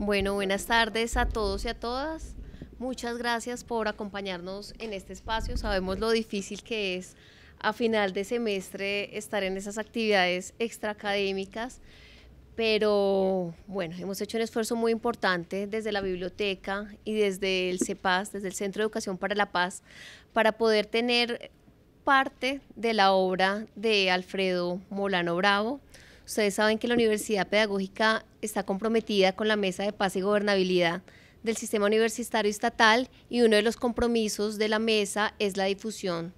Bueno, buenas tardes a todos y a todas. Muchas gracias por acompañarnos en este espacio. Sabemos lo difícil que es a final de semestre estar en esas actividades extraacadémicas, pero bueno, hemos hecho un esfuerzo muy importante desde la biblioteca y desde el CEPAS, desde el Centro de Educación para la Paz, para poder tener parte de la obra de Alfredo Molano Bravo, Ustedes saben que la Universidad Pedagógica está comprometida con la Mesa de Paz y Gobernabilidad del Sistema Universitario Estatal y uno de los compromisos de la mesa es la difusión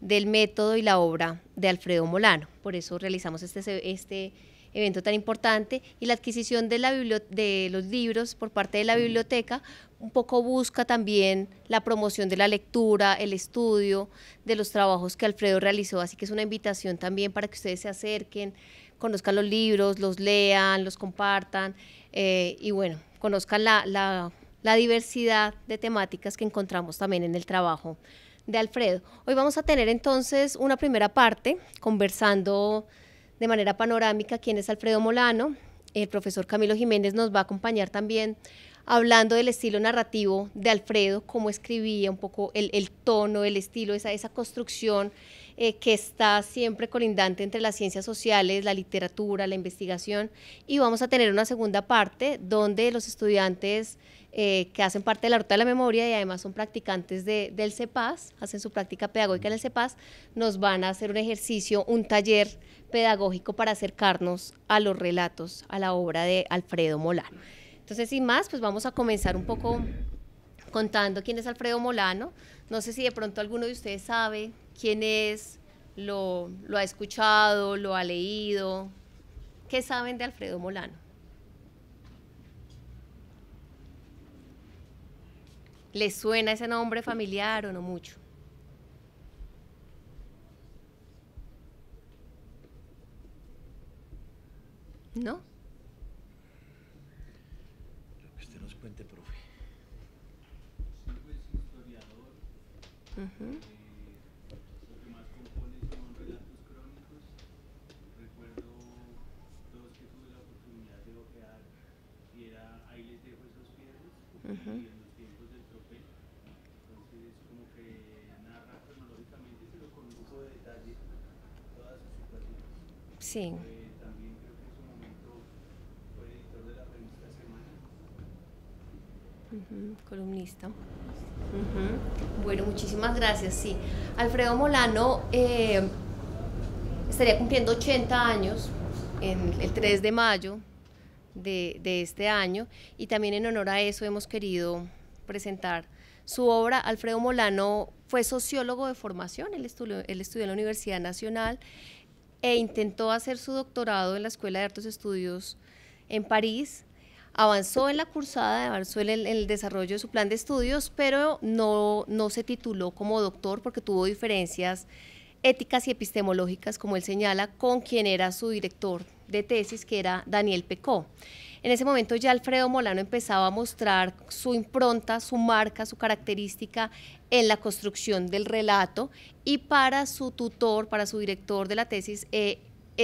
del método y la obra de Alfredo Molano. Por eso realizamos este, este evento tan importante y la adquisición de, la de los libros por parte de la biblioteca un poco busca también la promoción de la lectura, el estudio, de los trabajos que Alfredo realizó. Así que es una invitación también para que ustedes se acerquen, conozcan los libros, los lean, los compartan eh, y bueno, conozcan la, diversidad de temáticas que encontramos también en el trabajo de Alfredo. Hoy vamos a tener entonces una primera parte conversando de manera panorámica quién es Alfredo Molano. El profesor Camilo Jiménez nos va a acompañar también hablando del estilo narrativo de Alfredo, cómo escribía un poco el, tono, el estilo, esa construcción eh, que está siempre colindante entre las ciencias sociales, la literatura, la investigación, y vamos a tener una segunda parte donde los estudiantes eh, que hacen parte de la Ruta de la Memoria y además son practicantes del CEPAS, hacen su práctica pedagógica en el CEPAS, nos van a hacer un ejercicio, un taller pedagógico para acercarnos a los relatos, a la obra de Alfredo Molano. Entonces, sin más, pues vamos a comenzar un poco contando quién es Alfredo Molano. No sé si de pronto alguno de ustedes sabe quién es, lo, ha escuchado, lo ha leído. ¿Qué saben de Alfredo Molano? ¿Les suena ese nombre familiar o no mucho? ¿No? Lo que más compone son relatos crónicos. Recuerdo dos que tuve la oportunidad de boquear y era ahí les dejo esos piernas y en los tiempos del trope. Entonces, como que narra cronológicamente, pero con un de detalle todas sus situaciones. Sí. También creo que en su momento fue editor de la revista Semana, columnista. Bueno, muchísimas gracias, sí. Alfredo Molano eh, estaría cumpliendo 80 años el 3 de mayo de, este año y también en honor a eso hemos querido presentar su obra. Alfredo Molano fue sociólogo de formación, él estudió, en la Universidad Nacional e intentó hacer su doctorado en la Escuela de y Estudios en París avanzó en la cursada, de en el, en el, desarrollo de su plan de estudios, pero no, no se tituló como doctor porque tuvo diferencias éticas y epistemológicas, como él señala, con quien era su director de tesis, que era Daniel Pecó. En ese momento ya Alfredo Molano empezaba a mostrar su impronta, su marca, su característica en la construcción del relato y para su tutor, para su director de la tesis, eh,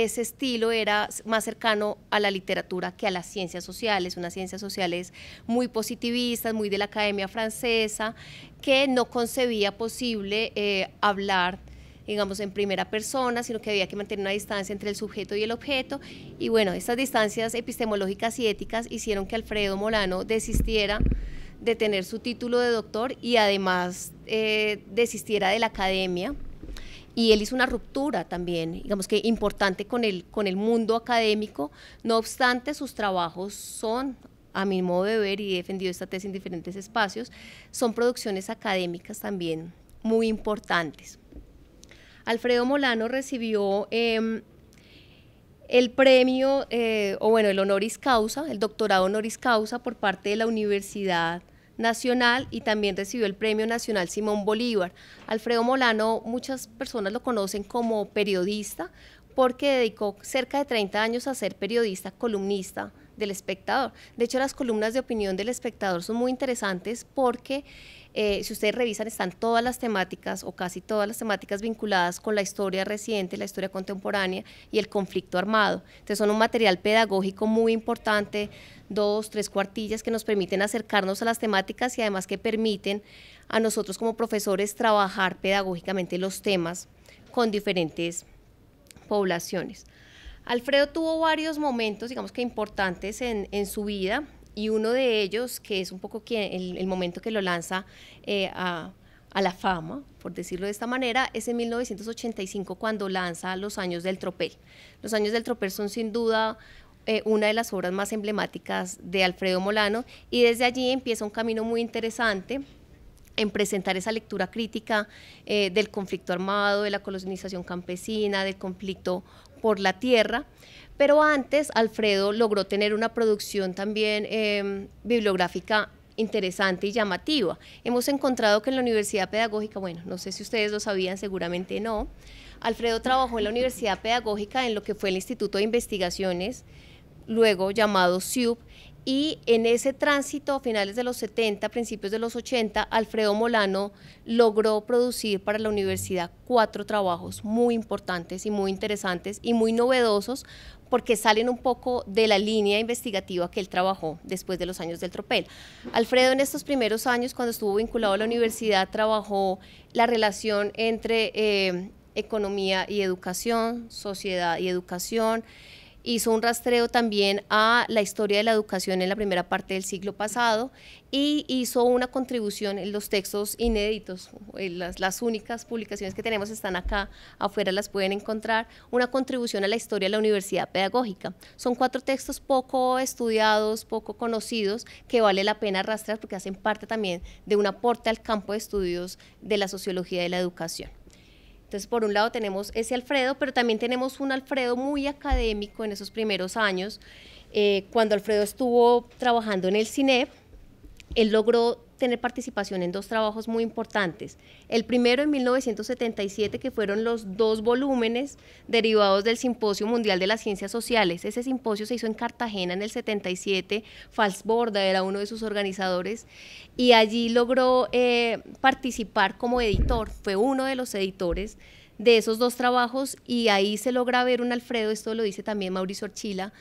ese estilo era más cercano a la literatura que a las ciencias sociales, unas ciencias sociales muy positivistas, muy de la Academia Francesa, que no concebía posible eh, hablar digamos, en primera persona, sino que había que mantener una distancia entre el sujeto y el objeto. Y bueno, estas distancias epistemológicas y éticas hicieron que Alfredo Molano desistiera de tener su título de doctor y además eh, desistiera de la academia y él hizo una ruptura también, digamos que importante con el, con el mundo académico, no obstante sus trabajos son a mi modo de ver, y he defendido esta tesis en diferentes espacios, son producciones académicas también muy importantes. Alfredo Molano recibió em, el premio, eh, o bueno, el honoris causa, el doctorado honoris causa por parte de la Universidad nacional y también recibió el Premio Nacional Simón Bolívar. Alfredo Molano, muchas personas lo conocen como periodista porque dedicó cerca de 30 años a ser periodista, columnista del espectador. De hecho, las columnas de opinión del espectador son muy interesantes porque eh, si ustedes revisan, están todas las temáticas o casi todas las temáticas vinculadas con la historia reciente, la historia contemporánea y el conflicto armado. Entonces son un material pedagógico muy importante, dos, tres cuartillas que nos permiten acercarnos a las temáticas y además que permiten a nosotros como profesores trabajar pedagógicamente los temas con diferentes poblaciones. Alfredo tuvo varios momentos, digamos que importantes en su vida y uno de ellos, que es un poco el, momento que lo lanza eh, a, la fama, por decirlo de esta manera, es en 1985 cuando lanza Los Años del Tropel. Los Años del Tropel son sin duda eh, una de las obras más emblemáticas de Alfredo Molano y desde allí empieza un camino muy interesante en presentar esa lectura crítica eh, del conflicto armado, de la colonización campesina, del conflicto por la tierra, pero antes, Alfredo logró tener una producción también em, bibliográfica interesante y llamativa. Hemos encontrado que en la Universidad Pedagógica, bueno, no sé si ustedes lo sabían, seguramente no, Alfredo trabajó en la Universidad Pedagógica en lo que fue el Instituto de Investigaciones, luego llamado SIUP, y en ese tránsito a finales de los 70, principios de los 80, Alfredo Molano logró producir para la universidad cuatro trabajos muy importantes y muy interesantes y muy novedosos porque salen un poco de la línea investigativa que él trabajó después de los años del tropel. Alfredo en estos primeros años, cuando estuvo vinculado a la universidad, trabajó la relación entre eh, economía y educación, sociedad y educación, hizo un rastreo también a la historia de la educación en la primera parte del siglo pasado y hizo una contribución en los textos inéditos, eh, las, las, únicas publicaciones que tenemos están acá, afuera las pueden encontrar, una contribución a la historia de la universidad pedagógica. Son cuatro textos poco estudiados, poco conocidos, que vale la pena rastrear porque hacen parte también de un aporte al campo de estudios de la sociología de la educación. Entonces, por un lado tenemos ese Alfredo, pero también tenemos un Alfredo muy académico en esos primeros años, eh, cuando Alfredo estuvo trabajando en el Cinef él logró tener participación en dos trabajos muy importantes. El primero en 1977, que fueron los dos volúmenes derivados del Simposio Mundial de las Ciencias Sociales. Ese simposio se hizo en Cartagena en el 77, Falsborda era uno de sus organizadores, y allí logró eh, participar como editor, fue uno de los editores de esos dos trabajos, y ahí se logra ver un Alfredo, esto lo dice también Mauricio Orchila,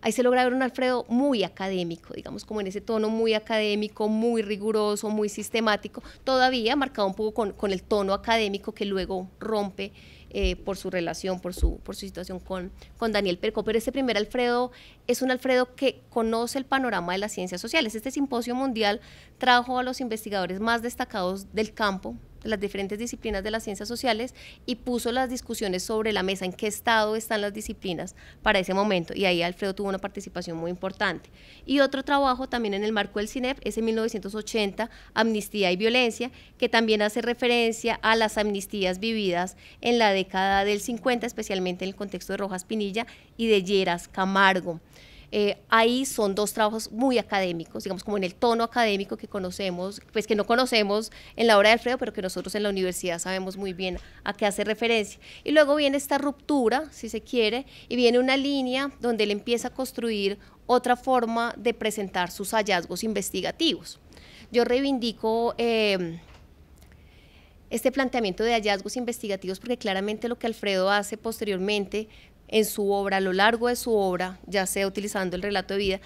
ahí se logra ver un Alfredo muy académico, digamos, como en ese tono muy académico, muy riguroso, muy sistemático, todavía marcado un poco con, el tono académico que luego rompe eh, por su relación, por su, por su situación con, con Daniel Perco. Pero este primer Alfredo es un Alfredo que conoce el panorama de las ciencias sociales. Este simposio mundial trajo a los investigadores más destacados del campo las diferentes disciplinas de las ciencias sociales y puso las discusiones sobre la mesa, en qué estado están las disciplinas para ese momento. Y ahí Alfredo tuvo una participación muy importante. Y otro trabajo también en el marco del CINEP es en 1980, Amnistía y Violencia, que también hace referencia a las amnistías vividas en la década del 50, especialmente en el contexto de Rojas Pinilla y de Lleras Camargo. Eh, ahí son dos trabajos muy académicos, digamos como en el tono académico que conocemos, pues que no conocemos en la obra de Alfredo, pero que nosotros en la universidad sabemos muy bien a qué hace referencia. Y luego viene esta ruptura, si se quiere, y viene una línea donde él empieza a construir otra forma de presentar sus hallazgos investigativos. Yo reivindico... Em, este planteamiento de hallazgos investigativos, porque claramente lo que Alfredo hace posteriormente en su obra, a lo largo de su obra, ya sea utilizando el relato de vida,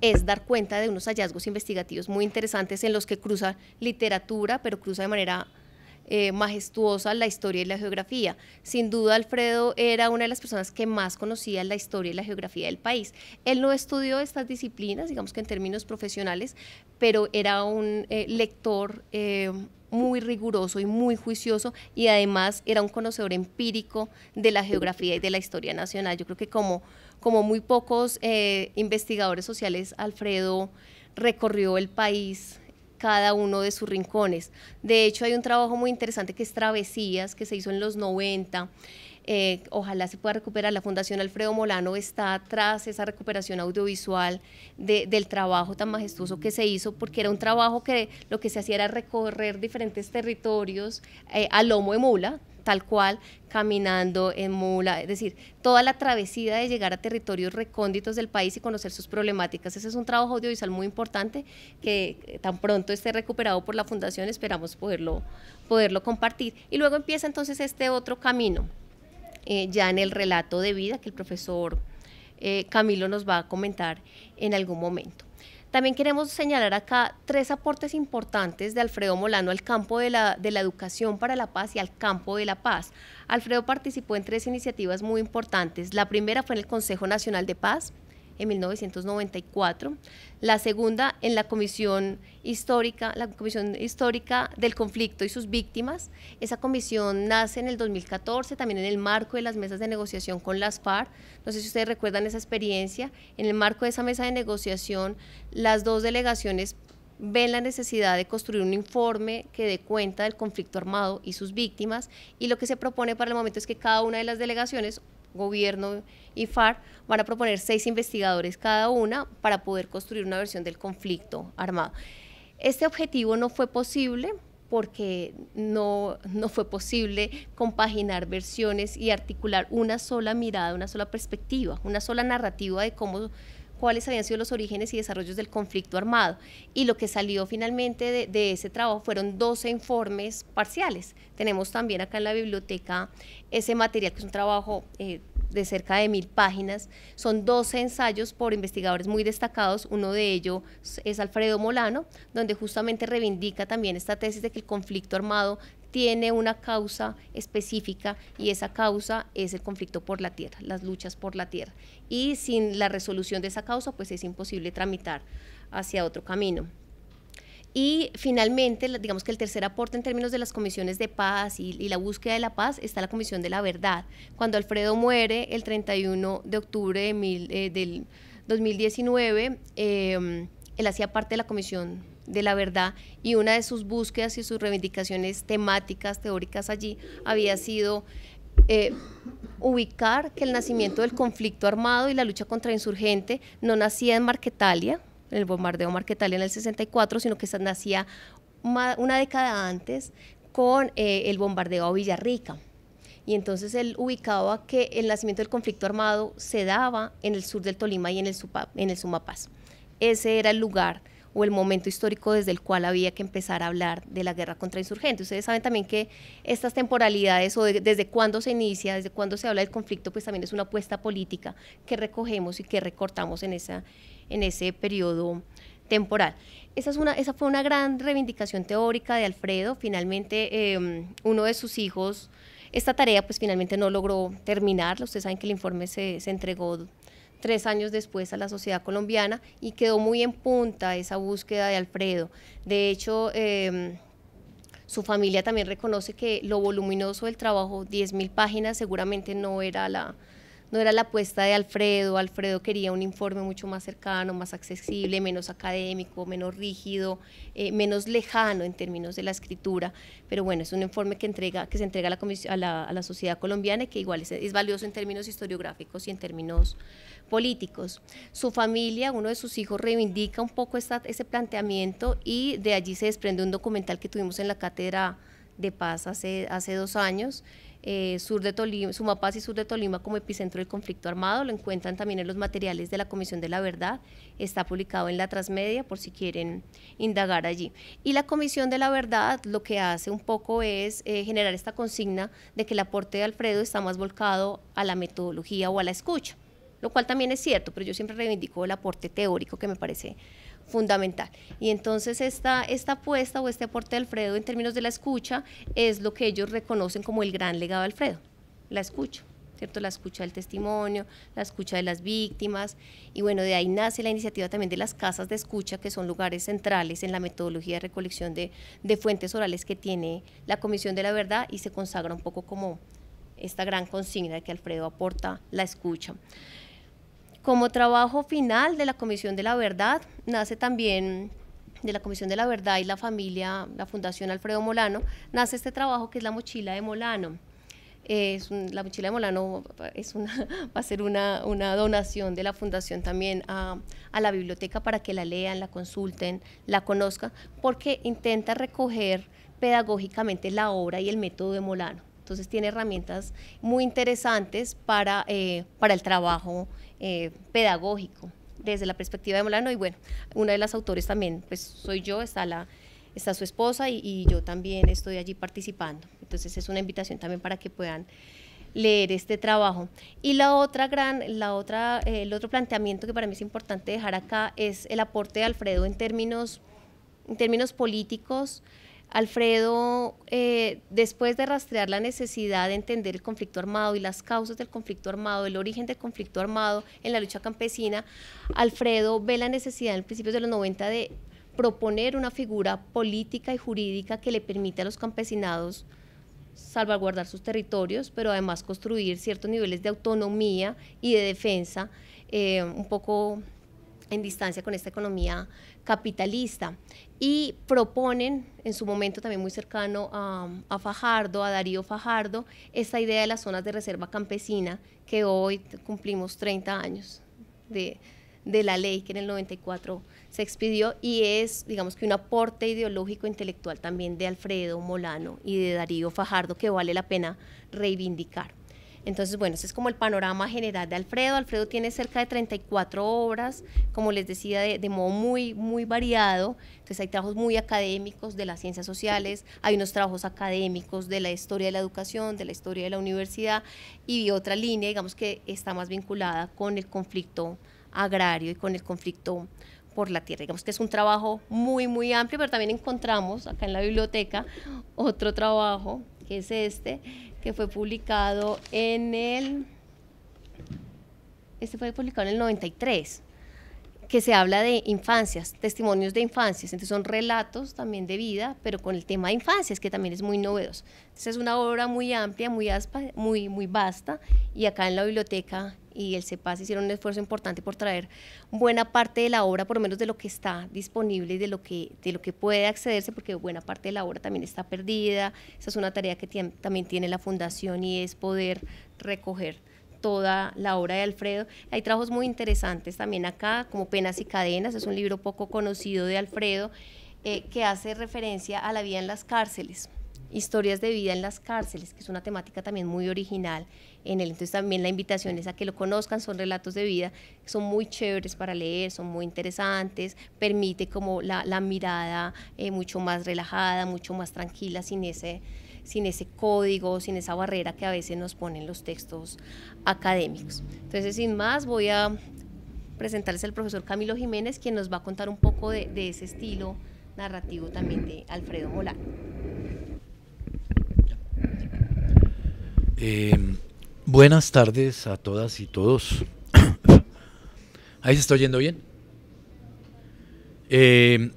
es dar cuenta de unos hallazgos investigativos muy interesantes en los que cruza literatura, pero cruza de manera eh, majestuosa la historia y la geografía. Sin duda, Alfredo era una de las personas que más conocía la historia y la geografía del país. Él no estudió estas disciplinas, digamos que en términos profesionales, pero era un eh, lector eh, muy riguroso y muy juicioso y además era un conocedor empírico de la geografía y de la historia nacional. Yo creo que como, como muy pocos eh, investigadores sociales, Alfredo recorrió el país cada uno de sus rincones. De hecho, hay un trabajo muy interesante que es Travesías, que se hizo en los 90 eh, ojalá se pueda recuperar. La Fundación Alfredo Molano está tras esa recuperación audiovisual del trabajo tan majestuoso que se hizo, porque era un trabajo que lo que se hacía era recorrer diferentes territorios eh, a lomo de mula, tal cual, caminando en mula, es decir, toda la travesía de llegar a territorios recónditos del país y conocer sus problemáticas. Ese es un trabajo audiovisual muy importante que eh, tan pronto esté recuperado por la Fundación, esperamos poderlo, poderlo compartir. Y luego empieza entonces este otro camino eh, ya en el relato de vida que el profesor eh, Camilo nos va a comentar en algún momento. También queremos señalar acá tres aportes importantes de Alfredo Molano al campo de la, educación para la paz y al campo de la paz. Alfredo participó en tres iniciativas muy importantes. La primera fue en el Consejo Nacional de Paz, en 1994, la segunda en la Comisión Histórica, la Comisión Histórica del Conflicto y sus Víctimas. Esa comisión nace en el 2014, también en el marco de las mesas de negociación con las FARC. No sé si ustedes recuerdan esa experiencia. En el marco de esa mesa de negociación, las dos delegaciones ven la necesidad de construir un informe que dé cuenta del conflicto armado y sus víctimas y lo que se propone para el momento es que cada una de las delegaciones gobierno y FARC, van a proponer seis investigadores cada una para poder construir una versión del conflicto armado. Este objetivo no fue posible porque no, no fue posible compaginar versiones y articular una sola mirada, una sola perspectiva, una sola narrativa de cómo cuáles habían sido los orígenes y desarrollos del conflicto armado. Y lo que salió finalmente de, ese trabajo fueron 12 informes parciales. Tenemos también acá en la biblioteca ese material, que es un trabajo eh, de cerca de mil páginas. Son 12 ensayos por investigadores muy destacados. Uno de ellos es Alfredo Molano, donde justamente reivindica también esta tesis de que el conflicto armado tiene una causa específica y esa causa es el conflicto por la tierra, las luchas por la tierra. Y sin la resolución de esa causa, pues es imposible tramitar hacia otro camino. Y finalmente, digamos que el tercer aporte en términos de las comisiones de paz y, la búsqueda de la paz está la comisión de la verdad. Cuando Alfredo muere el 31 de octubre de eh, del 2019, eh, él hacía parte de la comisión de la verdad y una de sus búsquedas y sus reivindicaciones temáticas, teóricas allí, había sido eh, ubicar que el nacimiento del conflicto armado y la lucha contra insurgente no nacía en Marquetalia, el bombardeo Marquetalia en el 64, sino que nacía una década antes con eh, el bombardeo a Villarrica. Y entonces él ubicaba que el nacimiento del conflicto armado se daba en el sur del Tolima y en en el Sumapaz. Ese era el lugar o el momento histórico desde el cual había que empezar a hablar de la guerra contra insurgentes. Ustedes saben también que estas temporalidades o desde cuándo se inicia, desde cuándo se habla del conflicto, pues también es una apuesta política que recogemos y que recortamos en, esa, en ese periodo temporal. Esa, es una, esa fue una gran reivindicación teórica de Alfredo. Finalmente, em, uno de sus hijos, esta tarea pues finalmente no logró terminarla. Ustedes saben que el informe se, se entregó tres años después a la sociedad colombiana y quedó muy en punta esa búsqueda de Alfredo. De hecho, em, su familia también reconoce que lo voluminoso del trabajo, 10.000 páginas, seguramente no era la, no era la apuesta de Alfredo. Alfredo quería un informe mucho más cercano, más accesible, menos académico, menos rígido, eh, menos lejano en términos de la escritura. Pero bueno, es un informe que, entrega, que se entrega a la, sociedad colombiana y que igual es, valioso en términos historiográficos y en términos políticos. Su familia, uno de sus hijos, reivindica un poco ese planteamiento y de allí se desprende un documental que tuvimos en la Cátedra de Paz hace, hace dos años eh, sur de Tolima, Sumapaz y sur de Tolima como epicentro del conflicto armado. Lo encuentran también en los materiales de la Comisión de la Verdad. Está publicado en la Transmedia por si quieren indagar allí. Y la Comisión de la Verdad lo que hace un poco es eh, generar esta consigna de que el aporte de Alfredo está más volcado a la metodología o a la escucha, lo cual también es cierto, pero yo siempre reivindico el aporte teórico que me parece fundamental. Y entonces esta, esta apuesta o este aporte de Alfredo en términos de la escucha es lo que ellos reconocen como el gran legado de Alfredo, la escucha. ¿cierto? La escucha del testimonio, la escucha de las víctimas y bueno, de ahí nace la iniciativa también de las casas de escucha que son lugares centrales en la metodología de recolección de, de fuentes orales que tiene la Comisión de la Verdad y se consagra un poco como esta gran consigna que Alfredo aporta, la escucha. Como trabajo final de la Comisión de la Verdad, nace también de la Comisión de la Verdad y la familia, la Fundación Alfredo Molano, nace este trabajo que es la mochila de Molano. Es la mochila de Molano es una, va a ser una, donación de la fundación también a, la biblioteca para que la lean, la consulten, la conozcan, porque intenta recoger pedagógicamente la obra y el método de Molano. Entonces tiene herramientas muy interesantes para, eh, para el trabajo eh, pedagógico desde la perspectiva de Molano. Y bueno, una de las autores también, pues soy yo, está, la, está su esposa y, yo también estoy allí participando. Entonces es una invitación también para que puedan leer este trabajo. Y la otra gran, la otra, eh, el otro planteamiento que para mí es importante dejar acá es el aporte de Alfredo en términos, en términos políticos, Alfredo, eh, después de rastrear la necesidad de entender el conflicto armado y las causas del conflicto armado, el origen del conflicto armado en la lucha campesina, Alfredo ve la necesidad en principios de los 90 de proponer una figura política y jurídica que le permita a los campesinados salvaguardar sus territorios, pero además construir ciertos niveles de autonomía y de defensa, eh, un poco en distancia con esta economía capitalista. Y proponen, en su momento también muy cercano a, Fajardo, a Darío Fajardo, esta idea de las zonas de reserva campesina, que hoy cumplimos 30 años de, de la ley que en el 94 se expidió y es, digamos que un aporte ideológico intelectual también de Alfredo Molano y de Darío Fajardo que vale la pena reivindicar. Entonces, bueno, ese es como el panorama general de Alfredo. Alfredo tiene cerca de 34 obras, como les decía, de, modo muy, muy variado. Entonces hay trabajos muy académicos de las ciencias sociales, hay unos trabajos académicos de la historia de la educación, de la historia de la universidad y otra línea, digamos, que está más vinculada con el conflicto agrario y con el conflicto por la tierra. Digamos que es un trabajo muy, muy amplio, pero también encontramos acá en la biblioteca otro trabajo, que es este, que fue publicado en el... Este fue publicado en el 93 que se habla de infancias, testimonios de infancias, entonces son relatos también de vida, pero con el tema de infancias, que también es muy novedoso. Entonces es una obra muy amplia, muy, aspa, muy, muy vasta, y acá en la biblioteca y el CEPAS hicieron un esfuerzo importante por traer buena parte de la obra, por lo menos de lo que está disponible y de lo que, de lo que puede accederse, porque buena parte de la obra también está perdida. Esa es una tarea que también tiene la Fundación y es poder recoger toda la obra de Alfredo. Hay trabajos muy interesantes también acá, como Penas y Cadenas, es un libro poco conocido de Alfredo, eh, que hace referencia a la vida en las cárceles, historias de vida en las cárceles, que es una temática también muy original en él. Entonces también la invitación es a que lo conozcan, son relatos de vida, son muy chéveres para leer, son muy interesantes, permite como la, mirada eh, mucho más relajada, mucho más tranquila, sin ese sin ese código, sin esa barrera que a veces nos ponen los textos académicos. Entonces, sin más, voy a presentarles al profesor Camilo Jiménez, quien nos va a contar un poco de, ese estilo narrativo también de Alfredo Molano. Eh, buenas tardes a todas y todos. ¿Ahí se está oyendo bien? Eh,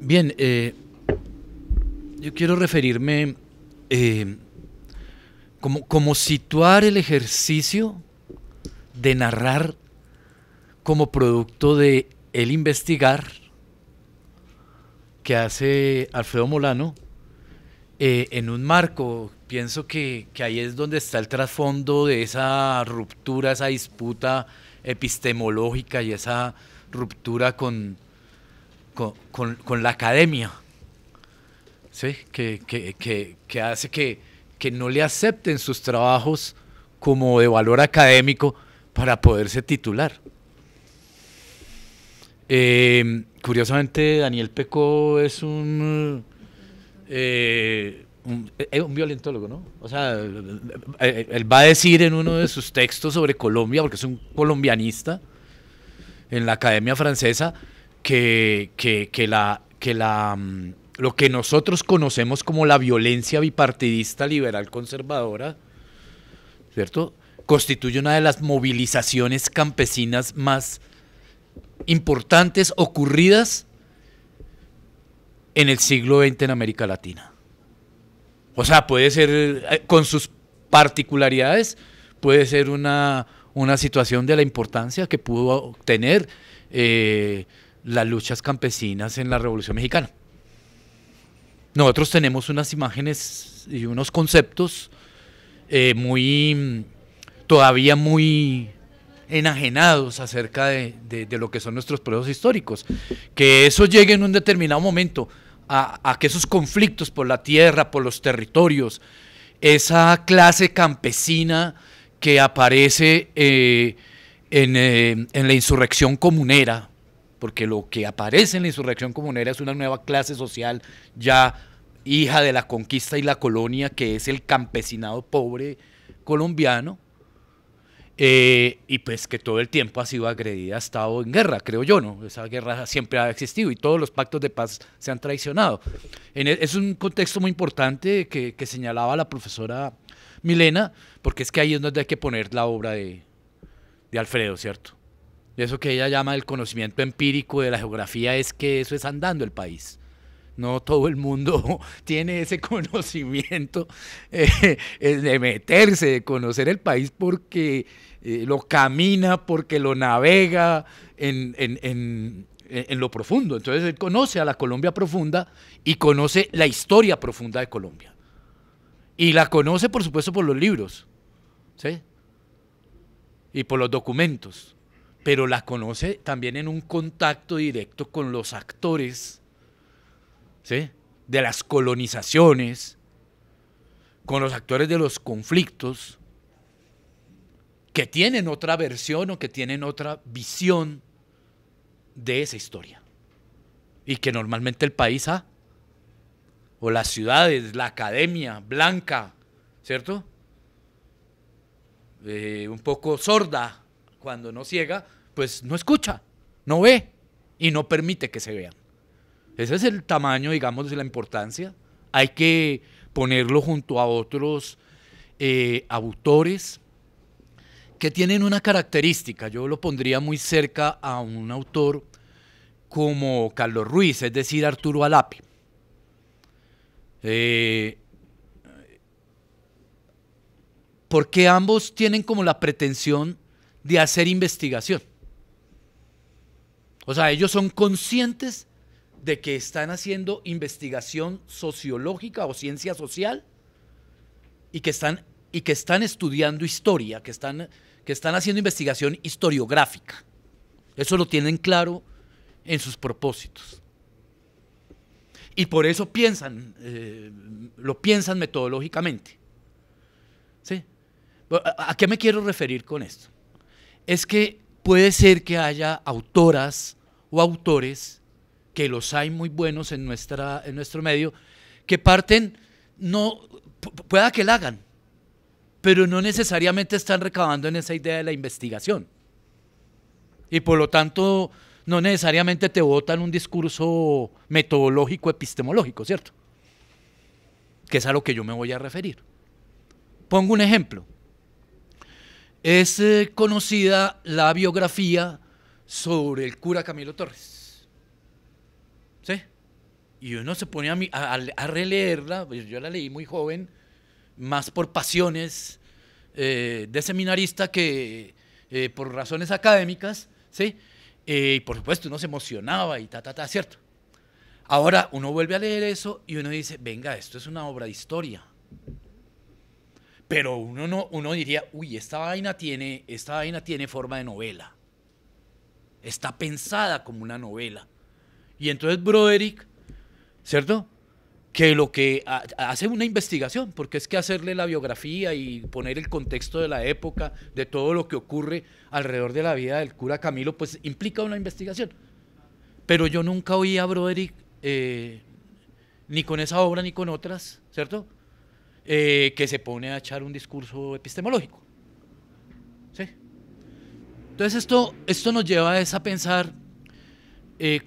bien, eh, yo quiero referirme Em, como, situar el ejercicio de narrar como producto de el investigar que hace Alfredo Molano eh, en un marco. Pienso que, ahí es donde está el trasfondo de esa ruptura, esa disputa epistemológica y esa ruptura con, con la academia. ¿sí? que, hace que, que no le acepten sus trabajos como de valor académico para poderse titular. Eh, curiosamente, Daniel Pecó es eh, un, eh, un, violentólogo, ¿no? O sea, eh, él va a decir en uno de sus textos sobre Colombia, porque es un colombianista en la Academia Francesa, que la, que la mm, lo que nosotros conocemos como la violencia bipartidista liberal conservadora, ¿cierto? Constituye una de las movilizaciones campesinas más importantes ocurridas en el siglo XX en América Latina. O sea, puede ser, eh, con sus particularidades, puede ser una, una situación de la importancia que pudo obtener eh, las luchas campesinas en la Revolución Mexicana. Nosotros tenemos unas imágenes y unos conceptos eh, muy, todavía muy enajenados acerca de, lo que son nuestros procesos históricos. Que eso llegue en un determinado momento a, que esos conflictos por la tierra, por los territorios, esa clase campesina que aparece eh, en, eh, en, la insurrección comunera, porque lo que aparece en la insurrección comunera es una nueva clase social ya hija de la conquista y la colonia, que es el campesinado pobre colombiano, eh, y pues que todo el tiempo ha sido agredida, ha estado en guerra, creo yo, ¿no? Esa guerra siempre ha existido y todos los pactos de paz se han traicionado. En e, es un contexto muy importante que, señalaba la profesora Milena, porque es que ahí es donde hay que poner la obra de Alfredo, ¿cierto? eso que ella llama el conocimiento empírico de la geografía es que eso es andando el país. No todo el mundo tiene ese conocimiento eh, eh, de meterse, de conocer el país porque eh, lo camina, porque lo navega en, lo profundo. Entonces él conoce a la Colombia profunda y conoce la historia profunda de Colombia. Y la conoce, por supuesto, por los libros ¿sí? y por los documentos pero la conoce también en un contacto directo con los actores de las colonizaciones, con los actores de los conflictos, que tienen otra versión o que tienen otra visión de esa historia. Y que normalmente el país o las ciudades, la academia blanca, ¿cierto? Eh, un poco sorda cuando no ciega, pues no escucha, no ve y no permite que se vean. Ese es el tamaño, digamos, de la importancia. Hay que ponerlo junto a otros eh, autores que tienen una característica. Yo lo pondría muy cerca a un autor como Carlos Ruiz, es decir, Arturo Alapi. Eh, porque ambos tienen como la pretensión de hacer investigación. O sea, ellos son conscientes de que están haciendo investigación sociológica o ciencia social y que están, y que están estudiando historia, que están, que están haciendo investigación historiográfica. Eso lo tienen claro en sus propósitos. Y por eso piensan, eh, lo piensan metodológicamente. ¿Sí? ¿A qué me quiero referir con esto? Es que puede ser que haya autoras o autores, que los hay muy buenos en, nuestra, en nuestro medio, que parten, no, pueda que la hagan, pero no necesariamente están recabando en esa idea de la investigación. Y por lo tanto, no necesariamente te votan un discurso metodológico, epistemológico, ¿cierto? Que es a lo que yo me voy a referir. Pongo un ejemplo. Es eh, conocida la biografía sobre el cura Camilo Torres. ¿Sí? Y uno se pone a, releerla, pues, yo la leí muy joven, más por pasiones eh, de seminarista que eh, por razones académicas, ¿sí? Eh, y por supuesto uno se emocionaba y ta, ta, ta, ¿cierto? Ahora uno vuelve a leer eso y uno dice, venga, esto es una obra de historia. Pero uno, no, uno diría, uy, esta vaina, tiene, esta vaina tiene forma de novela. Está pensada como una novela. Y entonces Broderick, ¿cierto? Que lo que hace una investigación, porque es que hacerle la biografía y poner el contexto de la época, de todo lo que ocurre alrededor de la vida del cura Camilo, pues implica una investigación. Pero yo nunca oí a Broderick, eh, ni con esa obra ni con otras, ¿cierto? Eh, que se pone a echar un discurso epistemológico. Entonces esto, esto nos lleva a pensar eh,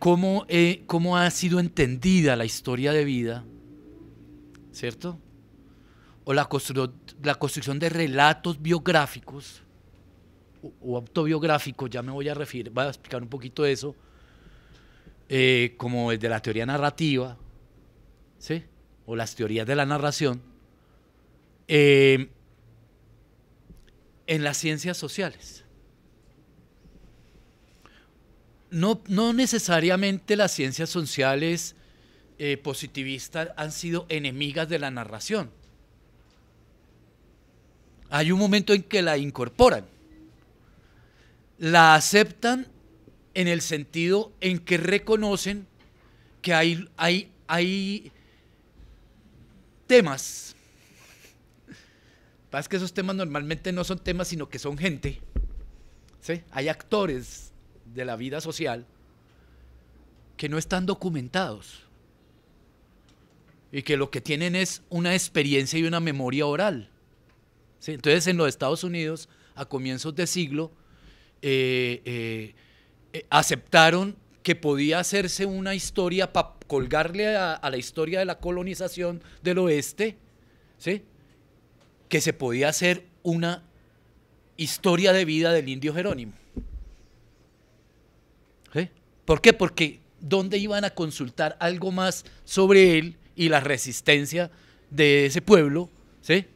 eh, cómo, ha sido entendida la historia de vida, ¿cierto? O la, la construcción de relatos biográficos o, autobiográficos, ya me voy a referir, voy a explicar un poquito eso, eh, como el de la teoría narrativa, ¿sí? O las teorías de la narración, en las ciencias sociales. no, necesariamente las ciencias sociales eh, positivistas han sido enemigas de la narración. Hay un momento en que la incorporan, la aceptan en el sentido en que reconocen que hay, hay, hay temas. Pasa que esos temas normalmente no son temas, sino que son gente. Hay actores de la vida social que no están documentados y que lo que tienen es una experiencia y una memoria oral. Entonces en los Estados Unidos, a comienzos de siglo, eh, eh, eh, aceptaron que podía hacerse una historia para colgarle a, la historia de la colonización del oeste, que se podía hacer una historia de vida del indio Jerónimo. ¿Por qué? Porque ¿dónde iban a consultar algo más sobre él y la resistencia de ese pueblo? ¿sí?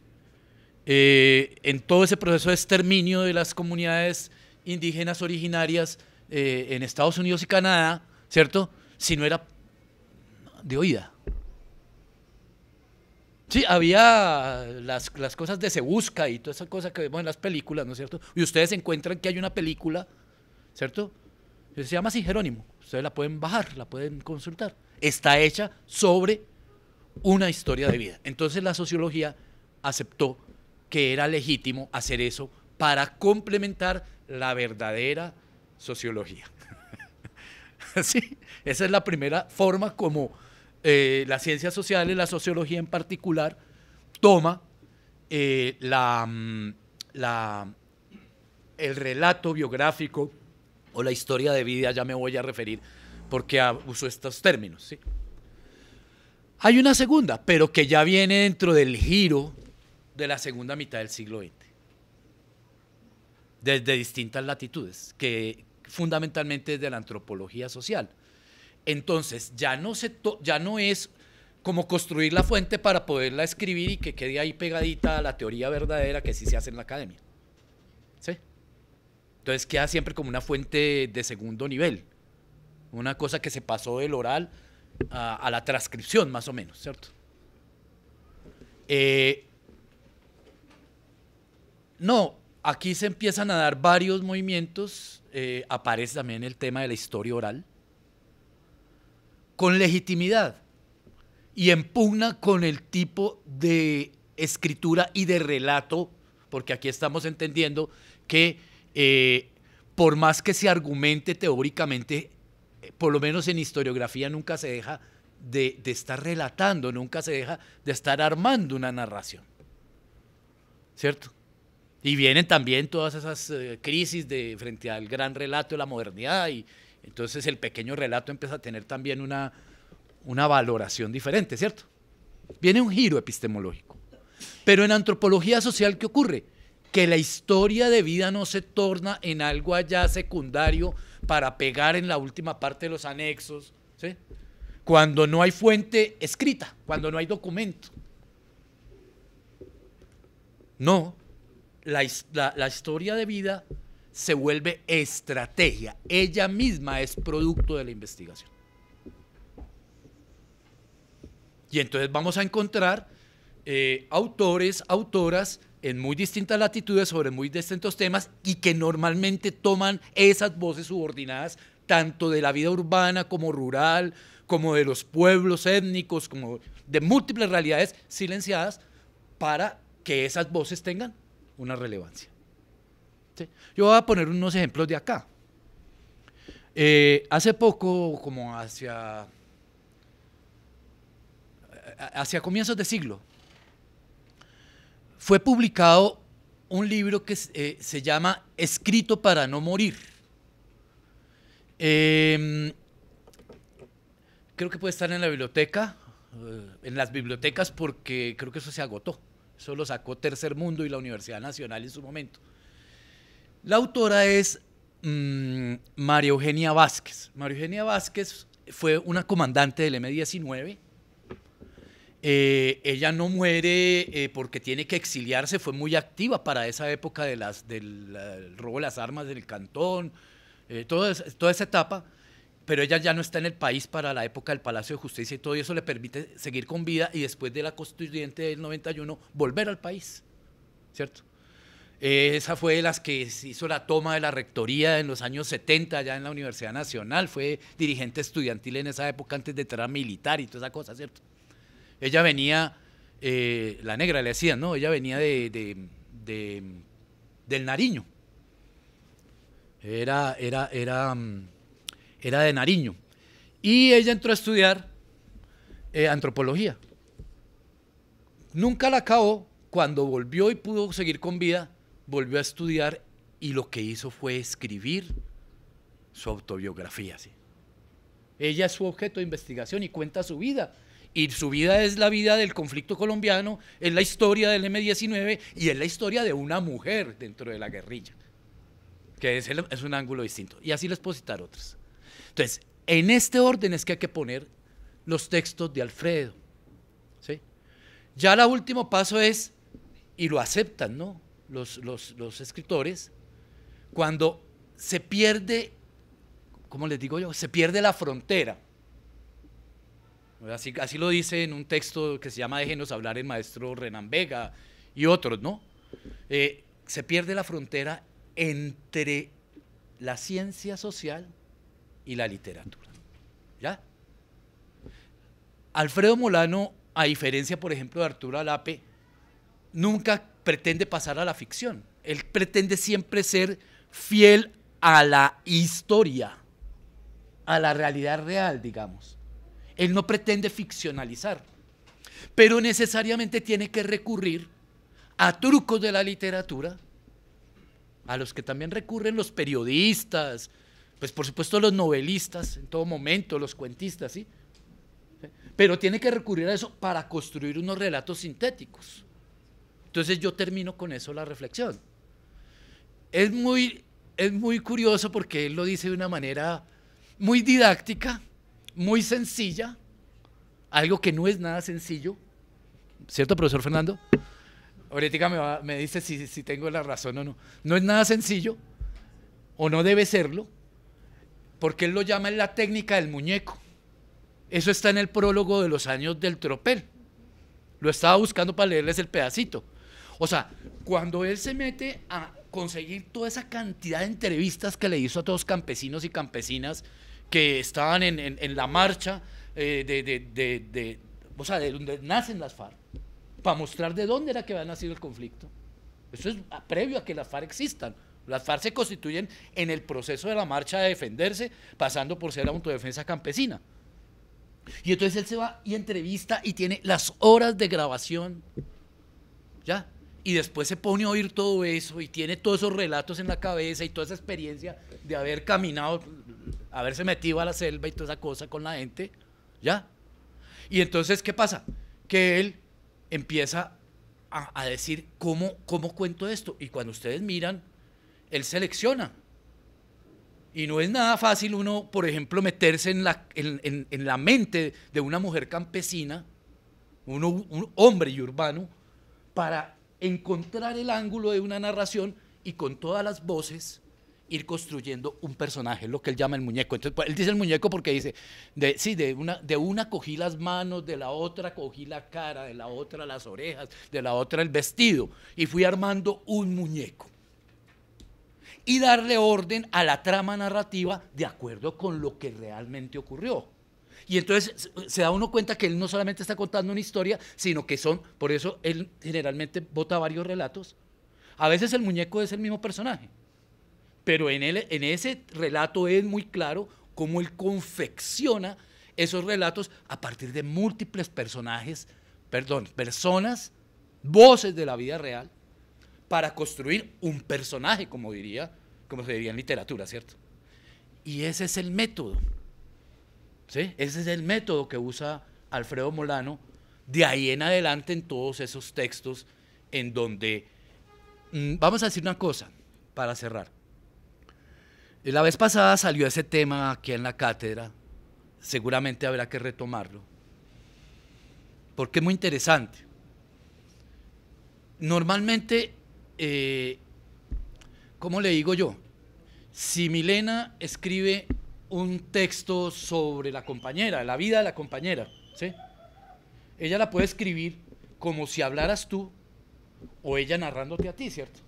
Eh, en todo ese proceso de exterminio de las comunidades indígenas originarias eh, en Estados Unidos y Canadá, ¿cierto? Si no era de oída. Sí, había las, cosas de Se Busca y toda esa cosa que vemos en las películas, ¿no es cierto? Y ustedes encuentran que hay una película, ¿cierto? Se llama así, Jerónimo. Ustedes la pueden bajar, la pueden consultar. Está hecha sobre una historia de vida. Entonces la sociología aceptó que era legítimo hacer eso para complementar la verdadera sociología. Esa es la primera forma como eh, las ciencias sociales, la sociología en particular, toma eh, mm, la, el relato biográfico o la historia de vida, ya me voy a referir porque uso estos términos. Hay una segunda, pero que ya viene dentro del giro de la segunda mitad del siglo XX, desde distintas latitudes, que fundamentalmente es de la antropología social. Entonces, ya no, se ya no es como construir la fuente para poderla escribir y que quede ahí pegadita a la teoría verdadera que sí se hace en la academia. Entonces queda siempre como una fuente de segundo nivel, una cosa que se pasó del oral a, la transcripción, más o menos, ¿cierto? Eh, no, aquí se empiezan a dar varios movimientos, eh, aparece también el tema de la historia oral, con legitimidad y en pugna con el tipo de escritura y de relato, porque aquí estamos entendiendo que eh, por más que se argumente teóricamente, eh, por lo menos en historiografía nunca se deja de, estar relatando, nunca se deja de estar armando una narración. ¿Cierto? Y vienen también todas esas eh, crisis de, frente al gran relato de la modernidad y entonces el pequeño relato empieza a tener también una, una valoración diferente, ¿cierto? Viene un giro epistemológico. Pero en antropología social, ¿qué ocurre? que la historia de vida no se torna en algo allá secundario para pegar en la última parte de los anexos, cuando no hay fuente escrita, cuando no hay documento. No, la, historia de vida se vuelve estrategia, ella misma es producto de la investigación. Y entonces vamos a encontrar eh, autores, autoras en muy distintas latitudes sobre muy distintos temas y que normalmente toman esas voces subordinadas tanto de la vida urbana como rural, como de los pueblos étnicos, como de múltiples realidades silenciadas para que esas voces tengan una relevancia. Yo voy a poner unos ejemplos de acá. Eh, hace poco, como hacia, eh, hacia comienzos de siglo, fue publicado un libro que se eh, llama Escrito para no morir. Em, creo que puede estar en la biblioteca, eh, en las bibliotecas, porque creo que eso se agotó. Eso lo sacó Tercer Mundo y la Universidad Nacional en su momento. La autora es mm, María Eugenia Vázquez. María Eugenia Vázquez fue una comandante del M-19 eh, ella no muere eh, porque tiene que exiliarse, fue muy activa para esa época de las, del, robo de las armas del cantón, eh, toda, esa etapa, pero ella ya no está en el país para la época del Palacio de Justicia y todo eso le permite seguir con vida y después de la constituyente del 91 volver al país, ¿cierto? esa fue de las que hizo la toma de la rectoría en los años 70 ya en la Universidad Nacional, fue dirigente estudiantil en esa época antes de entrar militar y toda esa cosa, ¿cierto? Ella venía, eh, la negra le decían, ¿no? Ella venía de, del Nariño. Era, era, era, mm, era de Nariño. Y ella entró a estudiar eh, antropología. Nunca la acabó. Cuando volvió y pudo seguir con vida, volvió a estudiar y lo que hizo fue escribir su autobiografía. Ella es su objeto de investigación y cuenta su vida y su vida es la vida del conflicto colombiano, es la historia del M-19 y es la historia de una mujer dentro de la guerrilla, que es, un ángulo distinto. Y así les puedo citar otras. Entonces, en este orden es que hay que poner los textos de Alfredo. Ya el último paso es, y lo aceptan los, los escritores, cuando se pierde, ¿cómo les digo yo? Se pierde la frontera Así, lo dice en un texto que se llama Déjenos hablar el maestro Renan Vega y otros, ¿no? Eh, se pierde la frontera entre la ciencia social y la literatura. ¿Ya? Alfredo Molano, a diferencia, por ejemplo, de Arturo Alape, nunca pretende pasar a la ficción. Él pretende siempre ser fiel a la historia, a la realidad real, digamos. Él no pretende ficcionalizar, pero necesariamente tiene que recurrir a trucos de la literatura, a los que también recurren los periodistas, pues por supuesto los novelistas en todo momento, los cuentistas, ¿sí? Pero tiene que recurrir a eso para construir unos relatos sintéticos. Entonces yo termino con eso la reflexión. Es muy, es muy curioso porque él lo dice de una manera muy didáctica, muy sencilla, algo que no es nada sencillo, ¿cierto, profesor Fernando? Ahorita me, dice si, si tengo la razón o no. No es nada sencillo, o no debe serlo, porque él lo llama en la técnica del muñeco. Eso está en el prólogo de los años del tropel. Lo estaba buscando para leerles el pedacito. O sea, cuando él se mete a conseguir toda esa cantidad de entrevistas que le hizo a todos campesinos y campesinas que estaban en, la marcha eh, de, de, o sea, de donde nacen las FARC, para mostrar de dónde era que había nacido el conflicto. Eso es previo a que las FARC existan. Las FARC se constituyen en el proceso de la marcha de defenderse, pasando por ser la autodefensa campesina. Y entonces él se va y entrevista y tiene las horas de grabación. ¿Ya? Y después se pone a oír todo eso y tiene todos esos relatos en la cabeza y toda esa experiencia de haber caminado haberse metido a la selva y toda esa cosa con la gente, ¿ya? Y entonces, ¿qué pasa? Que él empieza a, decir, ¿cómo, cuento esto? Y cuando ustedes miran, él selecciona. Y no es nada fácil uno, por ejemplo, meterse en la, la mente de una mujer campesina, un hombre y urbano, para encontrar el ángulo de una narración y con todas las voces ir construyendo un personaje, lo que él llama el muñeco. Entonces, pues, él dice el muñeco porque dice, de, sí, de una, de una cogí las manos, de la otra cogí la cara, de la otra las orejas, de la otra el vestido, y fui armando un muñeco. Y darle orden a la trama narrativa de acuerdo con lo que realmente ocurrió. Y entonces se da uno cuenta que él no solamente está contando una historia, sino que son, por eso él generalmente vota varios relatos. A veces el muñeco es el mismo personaje. Pero en, en ese relato es muy claro cómo él confecciona esos relatos a partir de múltiples personajes, perdón, personas, voces de la vida real, para construir un personaje, como diría, como se diría en literatura, ¿cierto? Y ese es el método. ¿sí? Ese es el método que usa Alfredo Molano de ahí en adelante en todos esos textos en donde, mm, vamos a decir una cosa para cerrar, la vez pasada salió ese tema aquí en la cátedra. Seguramente habrá que retomarlo. Porque es muy interesante. Normalmente, eh, ¿cómo le digo yo? Si Milena escribe un texto sobre la compañera, la vida de la compañera, ¿sí? Ella la puede escribir como si hablaras tú o ella narrándote a ti, ¿cierto?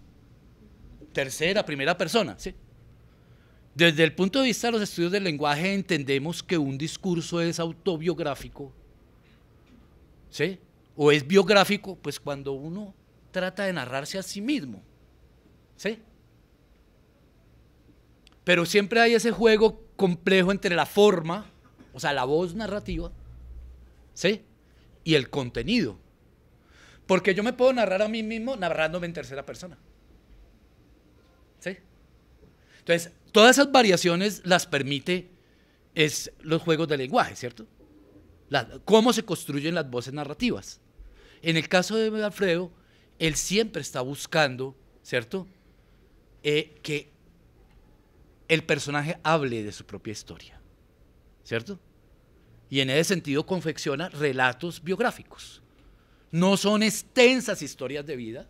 Tercera, primera persona, ¿sí? Desde el punto de vista de los estudios del lenguaje entendemos que un discurso es autobiográfico, ¿sí? O es biográfico, pues cuando uno trata de narrarse a sí mismo, ¿sí? Pero siempre hay ese juego complejo entre la forma, o sea, la voz narrativa, ¿sí? Y el contenido. Porque yo me puedo narrar a mí mismo narrándome en tercera persona. ¿Sí? Entonces, Todas esas variaciones las permite es los juegos de lenguaje, ¿cierto? cómo se construyen las voces narrativas. En el caso de Alfredo, él siempre está buscando, ¿cierto? Eh, que el personaje hable de su propia historia, ¿cierto? Y en ese sentido confecciona relatos biográficos. No son extensas historias de vida,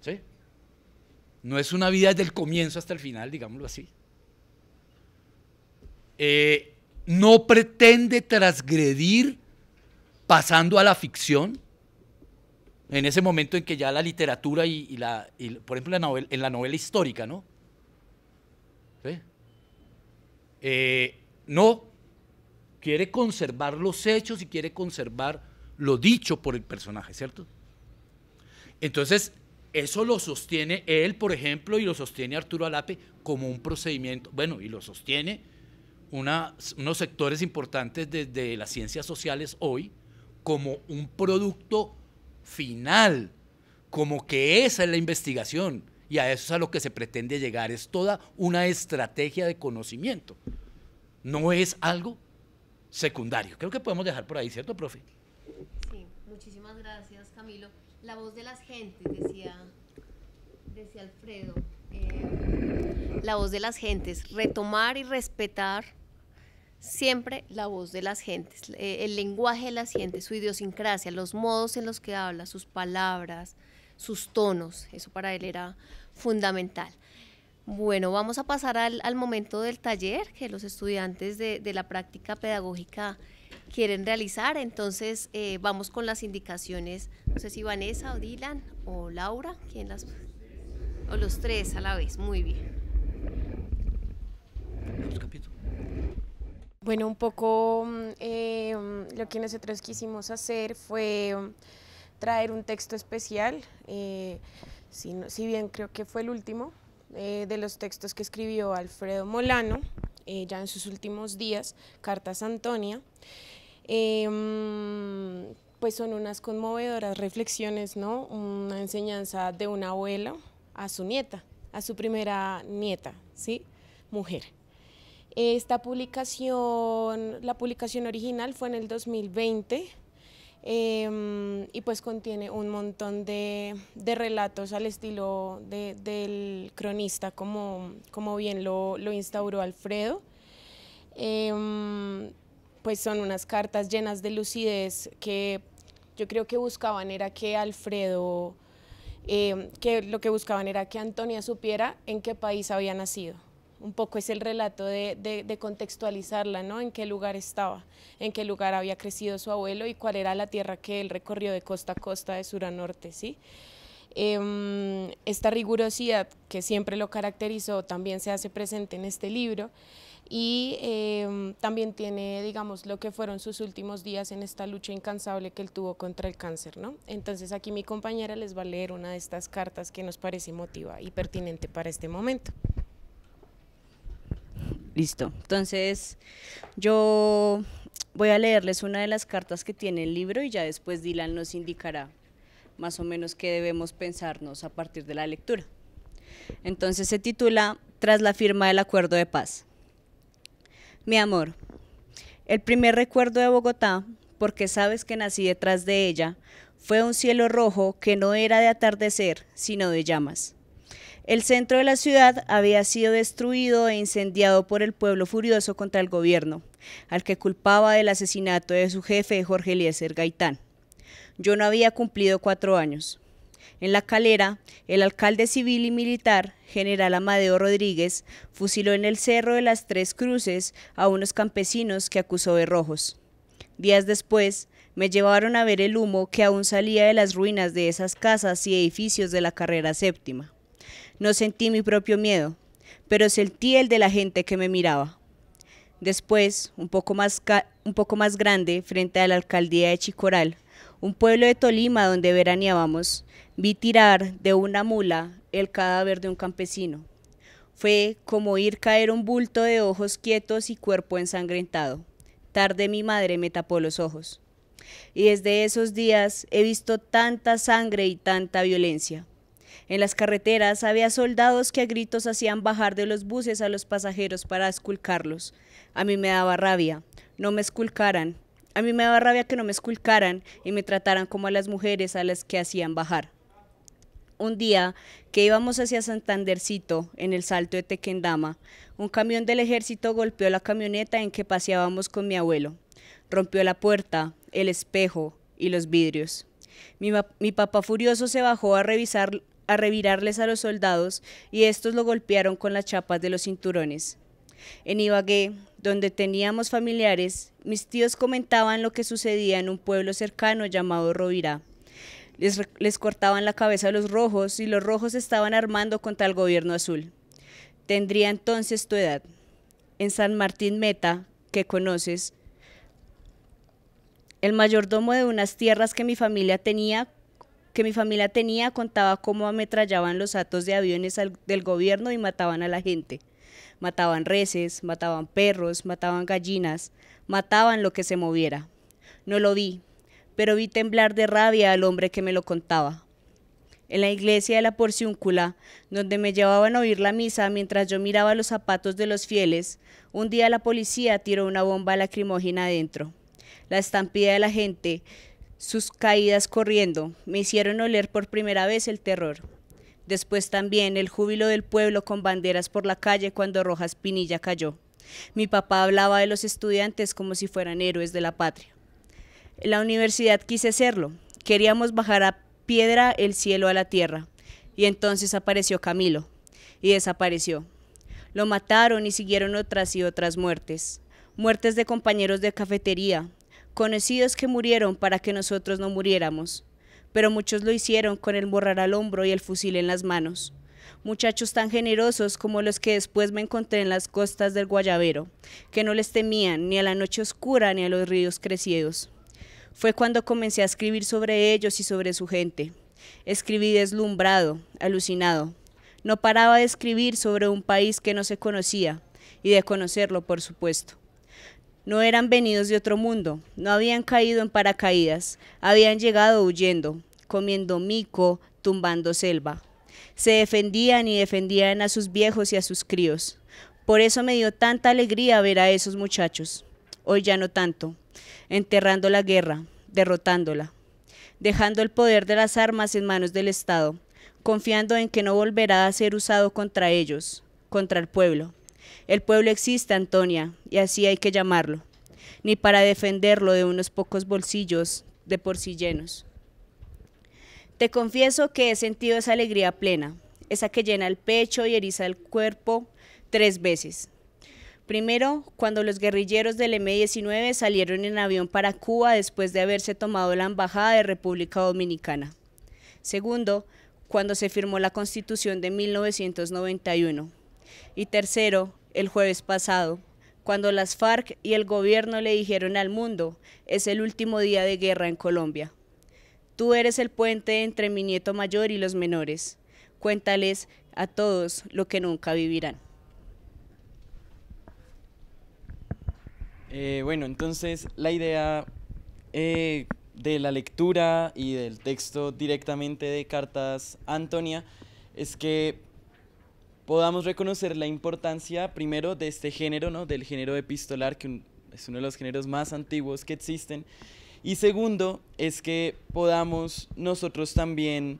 ¿sí? No es una vida desde el comienzo hasta el final, digámoslo así. Eh, no pretende transgredir pasando a la ficción. En ese momento en que ya la literatura y, la, por ejemplo, la en la novela histórica, ¿no? Eh, no, quiere conservar los hechos y quiere conservar lo dicho por el personaje, ¿cierto? Entonces, eso lo sostiene él, por ejemplo, y lo sostiene Arturo Alape como un procedimiento, bueno, y lo sostiene una, unos sectores importantes desde las ciencias sociales hoy como un producto final, como que esa es la investigación y a eso es a lo que se pretende llegar, es toda una estrategia de conocimiento, no es algo secundario. Creo que podemos dejar por ahí, ¿cierto, profe? Sí, muchísimas gracias, Camilo la voz de las gentes, decía, decía Alfredo. Eh, la voz de las gentes, retomar y respetar siempre la voz de las gentes, eh, el lenguaje de las gentes, su idiosincrasia, los modos en los que habla, sus palabras, sus tonos, eso para él era fundamental. Bueno, vamos a pasar al, momento del taller, que los estudiantes de la práctica pedagógica quieren realizar. Entonces, eh, vamos con las indicaciones. No sé si Vanessa o Dylan o Laura, ¿quién las.? O los tres a la vez. Muy bien. Bueno, un poco mm, eh, mm, lo que nosotros quisimos hacer fue mm, traer un texto especial, eh, si, bien creo que fue el último, de los textos que escribió Alfredo Molano, eh, ya en sus últimos días, Cartas Antonia, em, pues son unas conmovedoras reflexiones, Una enseñanza de un abuelo a su nieta, a su primera nieta, ¿sí? Mujer. Esta publicación, la publicación original fue en el 2020 Em, y pues contiene un montón de, relatos al estilo del cronista, como, como bien lo, instauró Alfredo. Em, pues son unas cartas llenas de lucidez que yo creo que buscaban era que Alfredo, em, que lo que buscaban era que Antonia supiera en qué país había nacido un poco es el relato de, contextualizarla, ¿no? En qué lugar estaba, en qué lugar había crecido su abuelo y cuál era la tierra que él recorrió de costa a costa, de sur a norte, ¿sí? Em, esta rigurosidad que siempre lo caracterizó también se hace presente en este libro y em, también tiene, digamos, lo que fueron sus últimos días en esta lucha incansable que él tuvo contra el cáncer, ¿no? Entonces aquí mi compañera les va a leer una de estas cartas que nos parece emotiva y pertinente para este momento. Listo. Entonces, yo voy a leerles una de las cartas que tiene el libro y ya después Dylan nos indicará más o menos qué debemos pensarnos a partir de la lectura. Entonces se titula Tras la firma del acuerdo de paz. Mi amor, el primer recuerdo de Bogotá, porque sabes que nací detrás de ella, fue un cielo rojo que no era de atardecer, sino de llamas. El centro de la ciudad había sido destruido e incendiado por el pueblo furioso contra el gobierno, al que culpaba del asesinato de su jefe Jorge Eliezer Gaitán. Yo no había cumplido cuatro años. En la calera, el alcalde civil y militar, general Amadeo Rodríguez, fusiló en el Cerro de las Tres Cruces a unos campesinos que acusó de rojos. Días después, me llevaron a ver el humo que aún salía de las ruinas de esas casas y edificios de la carrera séptima. No sentí mi propio miedo, pero sentí el de la gente que me miraba. Después, un poco más, grande, frente a la alcaldía de Chicoral, un pueblo de Tolima donde veraneábamos, vi tirar de una mula el cadáver de un campesino. Fue como ir caer un bulto de ojos quietos y cuerpo ensangrentado. Tarde mi madre me tapó los ojos. Y desde esos días he visto tanta sangre y tanta violencia. En las carreteras había soldados que a gritos hacían bajar de los buses a los pasajeros para esculcarlos. A mí me daba rabia, no me esculcaran. A mí me daba rabia que no me esculcaran y me trataran como a las mujeres a las que hacían bajar. Un día que íbamos hacia Santandercito, en el salto de Tequendama, un camión del ejército golpeó la camioneta en que paseábamos con mi abuelo. Rompió la puerta, el espejo y los vidrios. Mi, mi, papá furioso se bajó a revisar a revirarles a los soldados y estos lo golpearon con las chapas de los cinturones. En Ibagué, donde teníamos familiares, mis tíos comentaban lo que sucedía en un pueblo cercano llamado Rovirá. Les, les, cortaban la cabeza a los rojos y los rojos estaban armando contra el gobierno azul. Tendría entonces tu edad. En San Martín Meta, que conoces, el mayordomo de unas tierras que mi familia tenía que mi familia tenía contaba cómo ametrallaban los atos de aviones del gobierno y mataban a la gente. Mataban reses, mataban perros, mataban gallinas, mataban lo que se moviera. No lo vi, pero vi temblar de rabia al hombre que me lo contaba. En la iglesia de la Porciúncula, donde me llevaban a oír la misa mientras yo miraba los zapatos de los fieles, un día la policía tiró una bomba lacrimógena adentro. La estampida de la gente sus caídas corriendo me hicieron oler por primera vez el terror. Después también el júbilo del pueblo con banderas por la calle cuando Rojas Pinilla cayó. Mi papá hablaba de los estudiantes como si fueran héroes de la patria. En la universidad quise serlo. Queríamos bajar a piedra el cielo a la tierra. Y entonces apareció Camilo. Y desapareció. Lo mataron y siguieron otras y otras muertes. Muertes de compañeros de cafetería, conocidos que murieron para que nosotros no muriéramos. Pero muchos lo hicieron con el borrar al hombro y el fusil en las manos. Muchachos tan generosos como los que después me encontré en las costas del guayavero que no les temían ni a la noche oscura ni a los ríos crecidos. Fue cuando comencé a escribir sobre ellos y sobre su gente. Escribí deslumbrado, alucinado. No paraba de escribir sobre un país que no se conocía, y de conocerlo, por supuesto. No eran venidos de otro mundo, no habían caído en paracaídas, habían llegado huyendo, comiendo mico, tumbando selva. Se defendían y defendían a sus viejos y a sus críos. Por eso me dio tanta alegría ver a esos muchachos. Hoy ya no tanto. Enterrando la guerra, derrotándola. Dejando el poder de las armas en manos del Estado, confiando en que no volverá a ser usado contra ellos, contra el pueblo. El pueblo existe, Antonia, y así hay que llamarlo, ni para defenderlo de unos pocos bolsillos de por sí llenos. Te confieso que he sentido esa alegría plena, esa que llena el pecho y eriza el cuerpo tres veces. Primero, cuando los guerrilleros del M-19 salieron en avión para Cuba después de haberse tomado la embajada de República Dominicana. Segundo, cuando se firmó la Constitución de 1991. Y tercero, el jueves pasado, cuando las FARC y el gobierno le dijeron al mundo, es el último día de guerra en Colombia. Tú eres el puente entre mi nieto mayor y los menores. Cuéntales a todos lo que nunca vivirán. Eh, bueno, entonces la idea eh, de la lectura y del texto directamente de Cartas Antonia es que podamos reconocer la importancia primero de este género, ¿no? del género epistolar, que es uno de los géneros más antiguos que existen. Y segundo, es que podamos nosotros también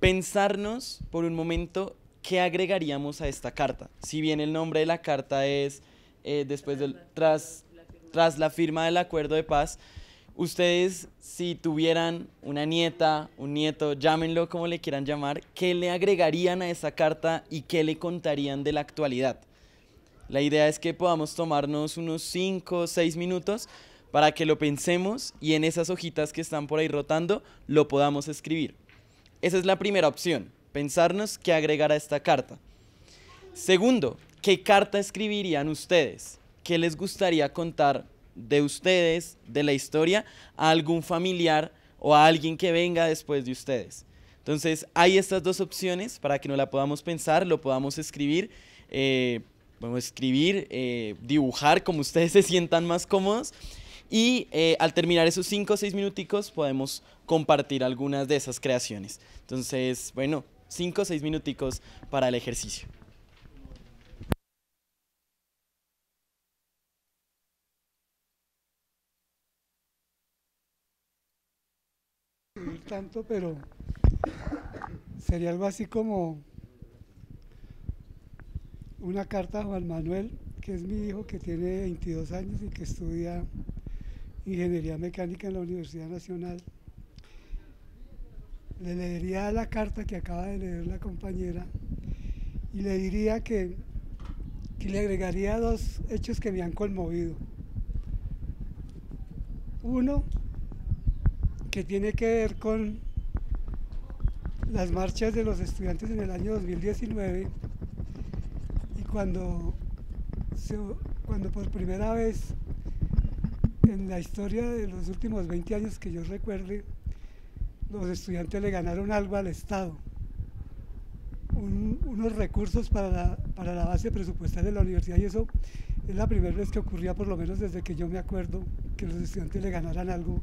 pensarnos por un momento qué agregaríamos a esta carta. Si bien el nombre de la carta es eh, después del, tras, tras la firma del acuerdo de paz, Ustedes, si tuvieran una nieta, un nieto, llámenlo como le quieran llamar, ¿qué le agregarían a esa carta y qué le contarían de la actualidad? La idea es que podamos tomarnos unos 5 o 6 minutos para que lo pensemos y en esas hojitas que están por ahí rotando lo podamos escribir. Esa es la primera opción, pensarnos qué agregar a esta carta. Segundo, ¿qué carta escribirían ustedes? ¿Qué les gustaría contar de ustedes, de la historia, a algún familiar o a alguien que venga después de ustedes. Entonces, hay estas dos opciones para que no la podamos pensar, lo podamos escribir. podemos eh, escribir, eh, dibujar como ustedes se sientan más cómodos. Y eh, al terminar esos cinco o seis minuticos podemos compartir algunas de esas creaciones. Entonces, bueno, cinco o seis minuticos para el ejercicio. tanto, pero sería algo así como una carta a Juan Manuel, que es mi hijo que tiene 22 años y que estudia ingeniería mecánica en la Universidad Nacional. Le leería la carta que acaba de leer la compañera y le diría que, que le agregaría dos hechos que me han conmovido. Uno, que tiene que ver con las marchas de los estudiantes en el año 2019 y cuando, cuando por primera vez en la historia de los últimos 20 años que yo recuerde, los estudiantes le ganaron algo al Estado, unos recursos para la, para la base presupuestal de la universidad y eso es la primera vez que ocurría, por lo menos desde que yo me acuerdo, que los estudiantes le ganaran algo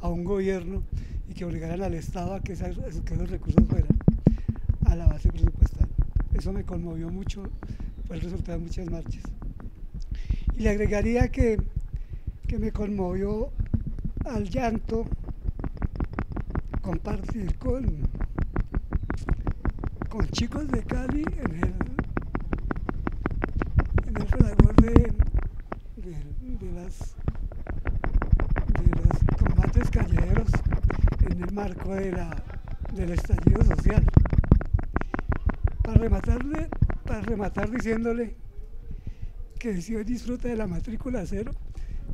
a un gobierno y que obligaran al Estado a que, esos recursos fueran a la base presupuestal. Eso me conmovió mucho, fue el resultado de muchas marchas. Y le agregaría que, me conmovió al llanto compartir con, con chicos de Cali en el, en de las marco de del estallido social. Para, rematarle, para rematar diciéndole que si hoy disfruta de la matrícula cero,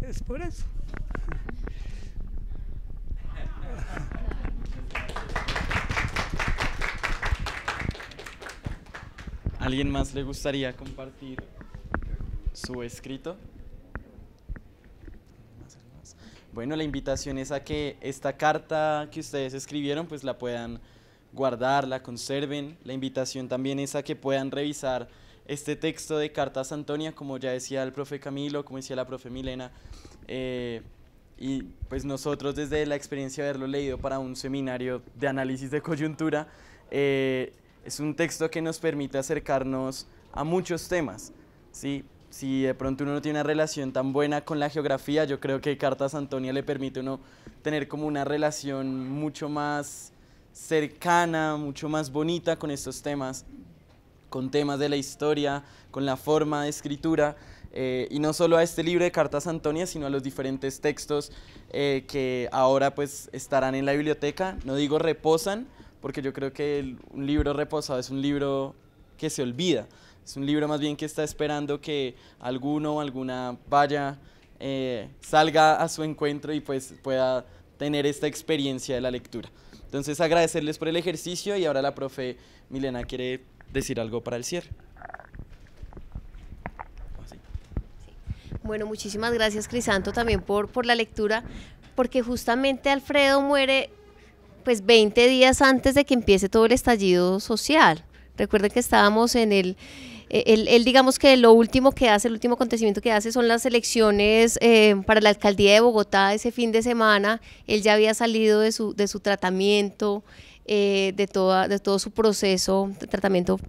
es por eso. ¿Alguien más le gustaría compartir su escrito? Bueno, la invitación es a que esta carta que ustedes escribieron pues la puedan guardar, la conserven. La invitación también es a que puedan revisar este texto de Cartas Antonia, como ya decía el profe Camilo, como decía la profe Milena. Eh, y pues nosotros desde la experiencia de haberlo leído para un seminario de análisis de coyuntura, eh, es un texto que nos permite acercarnos a muchos temas. ¿sí? si de pronto uno no tiene una relación tan buena con la geografía, yo creo que Cartas Antonia le permite a uno tener como una relación mucho más cercana, mucho más bonita con estos temas, con temas de la historia, con la forma de escritura, eh, y no solo a este libro de Cartas Antonia, sino a los diferentes textos eh, que ahora pues estarán en la biblioteca. No digo reposan, porque yo creo que un libro reposado es un libro que se olvida, es un libro más bien que está esperando que alguno, o alguna vaya, eh, salga a su encuentro y pues pueda tener esta experiencia de la lectura. Entonces agradecerles por el ejercicio y ahora la profe Milena quiere decir algo para el cierre. Bueno, muchísimas gracias Crisanto también por, por la lectura, porque justamente Alfredo muere pues 20 días antes de que empiece todo el estallido social. Recuerden que estábamos en el eh, él, digamos que lo último que hace, el último acontecimiento que hace son las elecciones eh, para la alcaldía de Bogotá ese fin de semana. Él ya había salido de su, de su tratamiento, eh, de, toda, de todo su proceso de tratamiento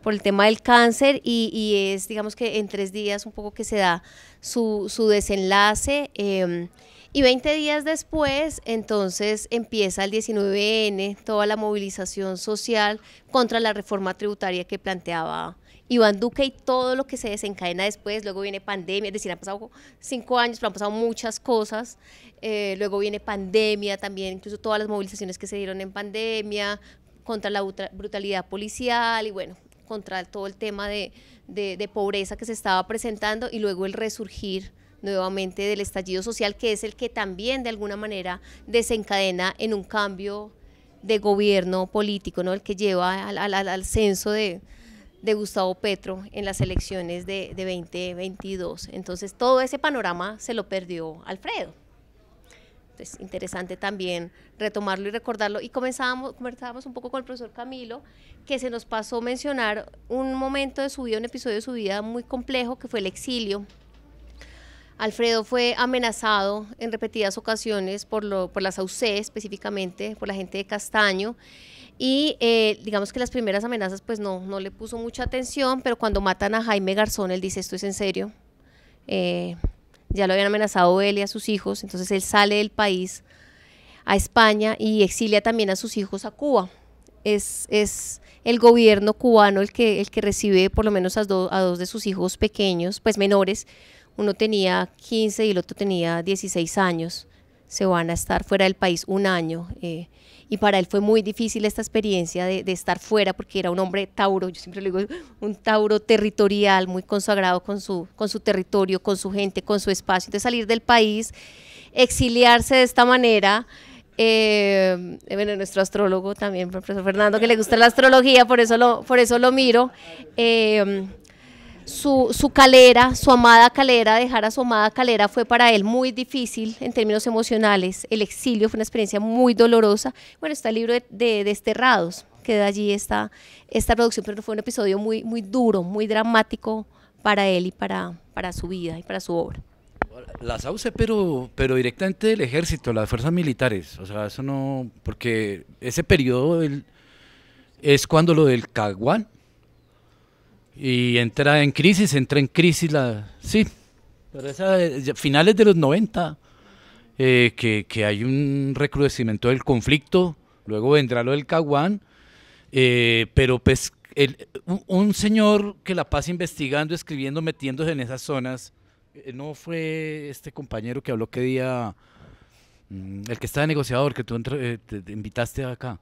por el tema del cáncer y, es, digamos que en tres días un poco que se da su, desenlace. y 20 días después, entonces empieza el 19N, toda la movilización social contra la reforma tributaria que planteaba Iván Duque y todo lo que se desencadena después, luego viene pandemia, es decir, han pasado cinco años, pero han pasado muchas cosas, eh, luego viene pandemia también, incluso todas las movilizaciones que se dieron en pandemia, contra la brutalidad policial y bueno, contra todo el tema de, pobreza que se estaba presentando y luego el resurgir nuevamente del estallido social, que es el que también de alguna manera desencadena en un cambio de gobierno político, ¿no? El que lleva al, al, al censo de, de Gustavo Petro en las elecciones de, de 2022. Entonces todo ese panorama se lo perdió Alfredo. Entonces, interesante también retomarlo y recordarlo. Y comenzábamos, comenzábamos un poco con el profesor Camilo, que se nos pasó mencionar un momento de su vida, un episodio de su vida muy complejo, que fue el exilio Alfredo fue amenazado en repetidas ocasiones por, por las AUC específicamente, por la gente de Castaño. Y eh, digamos que las primeras amenazas pues no, no le puso mucha atención, pero cuando matan a Jaime Garzón, él dice, esto es en serio. Eh, ya lo habían amenazado él y a sus hijos, entonces él sale del país a España y exilia también a sus hijos a Cuba. Es, es el gobierno cubano el que, el que recibe por lo menos a, a dos de sus hijos pequeños, pues menores, uno tenía 15 y el otro tenía 16 años, se van a estar fuera del país un año. Eh, y para él fue muy difícil esta experiencia de, estar fuera porque era un hombre tauro, yo siempre le digo, un tauro territorial, muy consagrado con su, con su territorio, con su gente, con su espacio. Entonces salir del país, exiliarse de esta manera. Eh, bueno, nuestro astrólogo también, profesor Fernando, que le gusta la astrología, por eso lo, por eso lo miro. Eh, su, calera, su amada calera, dejar a su amada calera fue para él muy difícil en términos emocionales. El exilio fue una experiencia muy dolorosa. Bueno, está el libro de, Desterrados, que de allí está esta producción, pero fue un episodio muy, muy duro, muy dramático para él y para, para su vida y para su obra. La sauce, pero, pero directamente del ejército, las fuerzas militares. O sea, eso no. Porque ese periodo es cuando lo del Caguán y entra en crisis, entra en crisis la... Sí, pero esa, finales de los 90, eh, que, hay un recrudecimiento del conflicto, luego vendrá lo del Caguán, eh, pero pues el, un, señor que la pasa investigando, escribiendo, metiéndose en esas zonas, eh, no fue este compañero que habló que día, mm, el que estaba negociador, que tú te invitaste acá.